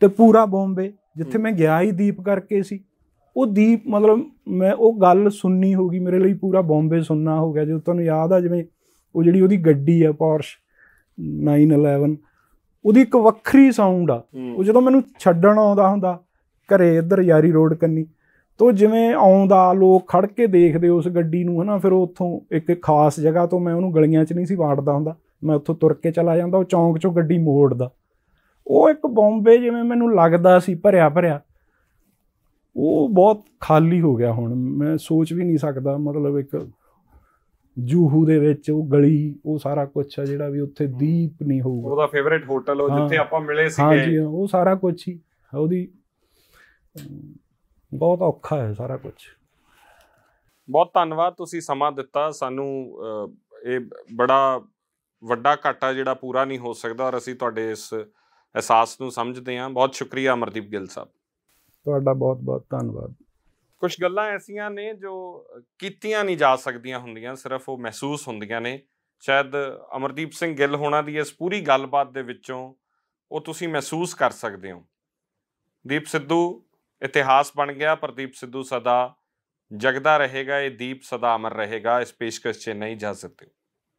ਤੇ ਪੂਰਾ ਬੰਬੇ ਜਿੱਥੇ ਮੈਂ ਗਿਆ ਹੀ ਦੀਪ ਕਰਕੇ ਸੀ ਉਹ ਦੀਪ ਮਤਲਬ ਮੈਂ ਉਹ ਗੱਲ ਸੁਣਨੀ ਹੋਗੀ ਮੇਰੇ ਲਈ ਪੂਰਾ ਬੰਬੇ ਸੁਣਨਾ ਹੋ ਗਿਆ ਜੇ ਤੁਹਾਨੂੰ ਯਾਦ ਆ ਜਿਵੇਂ ਉਹ ਜਿਹੜੀ ਉਹਦੀ ਗੱਡੀ ਆ ਪੋਰਸ਼ 911 ਉਹਦੀ ਇੱਕ ਵੱਖਰੀ ਸਾਊਂਡ ਆ ਉਹ ਜਦੋਂ ਮੈਨੂੰ ਛੱਡਣ ਆਉਂਦਾ ਹੁੰਦਾ ਘਰੇ ਇੱਧਰ ਯਾਰੀ ਰੋਡ ਕੰਨੀ ਤੋ ਜਿਵੇਂ ਆਉਂਦਾ ਲੋਕ ਖੜ ਕੇ ਦੇਖਦੇ ਉਸ ਗੱਡੀ ਨੂੰ ਹਨਾ ਫਿਰ ਉੱਥੋਂ ਇੱਕ ਖਾਸ ਜਗ੍ਹਾ ਤੋਂ ਮੈਂ ਉਹਨੂੰ ਗਲੀਆਂ 'ਚ ਨਹੀਂ ਸੀ ਵਾੜਦਾ ਹੁੰਦਾ ਮੈਂ ਉੱਥੋਂ ਤੁਰ ਕੇ ਚਲਾ ਜਾਂਦਾ ਉਹ ਚੌਂਕ 'ਚੋਂ ਗੱਡੀ ਮੋੜਦਾ ਉਹ ਇੱਕ ਬੰਬੇ ਜਿਵੇਂ ਮੈਨੂੰ ਲੱਗਦਾ ਸੀ ਭਰਿਆ ਭਰਿਆ ਉਹ ਬਹੁਤ ਖਾਲੀ ਹੋ ਗਿਆ ਹੁਣ ਮੈਂ ਸੋਚ ਵੀ ਨਹੀਂ ਸਕਦਾ ਮਤਲਬ ਇੱਕ ਜੂਹੂ ਦੇ ਵਿੱਚ ਉਹ ਗਲੀ ਉਹ ਸਾਰਾ ਕੁਝ ਆ ਜਿਹੜਾ ਵੀ ਉੱਥੇ ਦੀਪ ਨਹੀਂ ਹੋਊਗਾ ਉਹਦਾ ਫੇਵਰਿਟ ਹੋਟਲ ਉਹ ਜਿੱਥੇ ਆਪਾਂ ਮਿਲੇ ਸੀਗੇ ਹਾਂਜੀ ਉਹ ਸਾਰਾ ਕੁਝ ਹੀ ਉਹਦੀ ਬਹੁਤ ਔਖਾ ਹੈ ਸਾਰਾ ਕੁਝ ਬਹੁਤ ਧੰਨਵਾਦ ਤੁਸੀਂ ਸਮਾਂ ਦਿੱਤਾ ਸਾਨੂੰ ਇਹ ਬੜਾ ਵੱਡਾ ਘਾਟਾ ਜਿਹੜਾ ਪੂਰਾ ਨਹੀਂ ਹੋ ਸਕਦਾ ਔਰ ਅਸੀਂ ਤੁਹਾਡੇ ਇਸ ਅਹਿਸਾਸ ਨੂੰ ਸਮਝਦੇ ਹਾਂ ਬਹੁਤ ਸ਼ੁਕਰੀਆ ਅਮਰਦੀਪ ਗਿੱਲ ਸਾਹਿਬ ਤੁਹਾਡਾ ਬਹੁਤ-ਬਹੁਤ ਧੰਨਵਾਦ ਕੁਝ ਗੱਲਾਂ ਐਸੀਆਂ ਨੇ ਜੋ ਕੀਤੀਆਂ ਨਹੀਂ ਜਾ ਸਕਦੀਆਂ ਹੁੰਦੀਆਂ ਸਿਰਫ ਉਹ ਮਹਿਸੂਸ ਹੁੰਦੀਆਂ ਨੇ ਸ਼ਾਇਦ ਅਮਰਦੀਪ ਸਿੰਘ ਗਿੱਲ ਹੋਣਾ ਦੀ ਇਸ ਪੂਰੀ ਗੱਲਬਾਤ ਦੇ ਵਿੱਚੋਂ ਉਹ ਤੁਸੀਂ ਮਹਿਸੂਸ ਕਰ ਸਕਦੇ ਹੋ ਦੀਪ ਸਿੱਧੂ ਇਤਿਹਾਸ ਬਣ ਗਿਆ ਪ੍ਰਦੀਪ ਸਿੱਧੂ ਸਦਾ ਜਗਦਾ ਰਹੇਗਾ ਇਹ ਦੀਪ ਸਦਾ ਅਮਰ ਰਹੇਗਾ ਇਸ ਪੇਸ਼ਕਸ਼ 'ਚ ਨਹੀਂ ਜਾ ਸਕਦੇ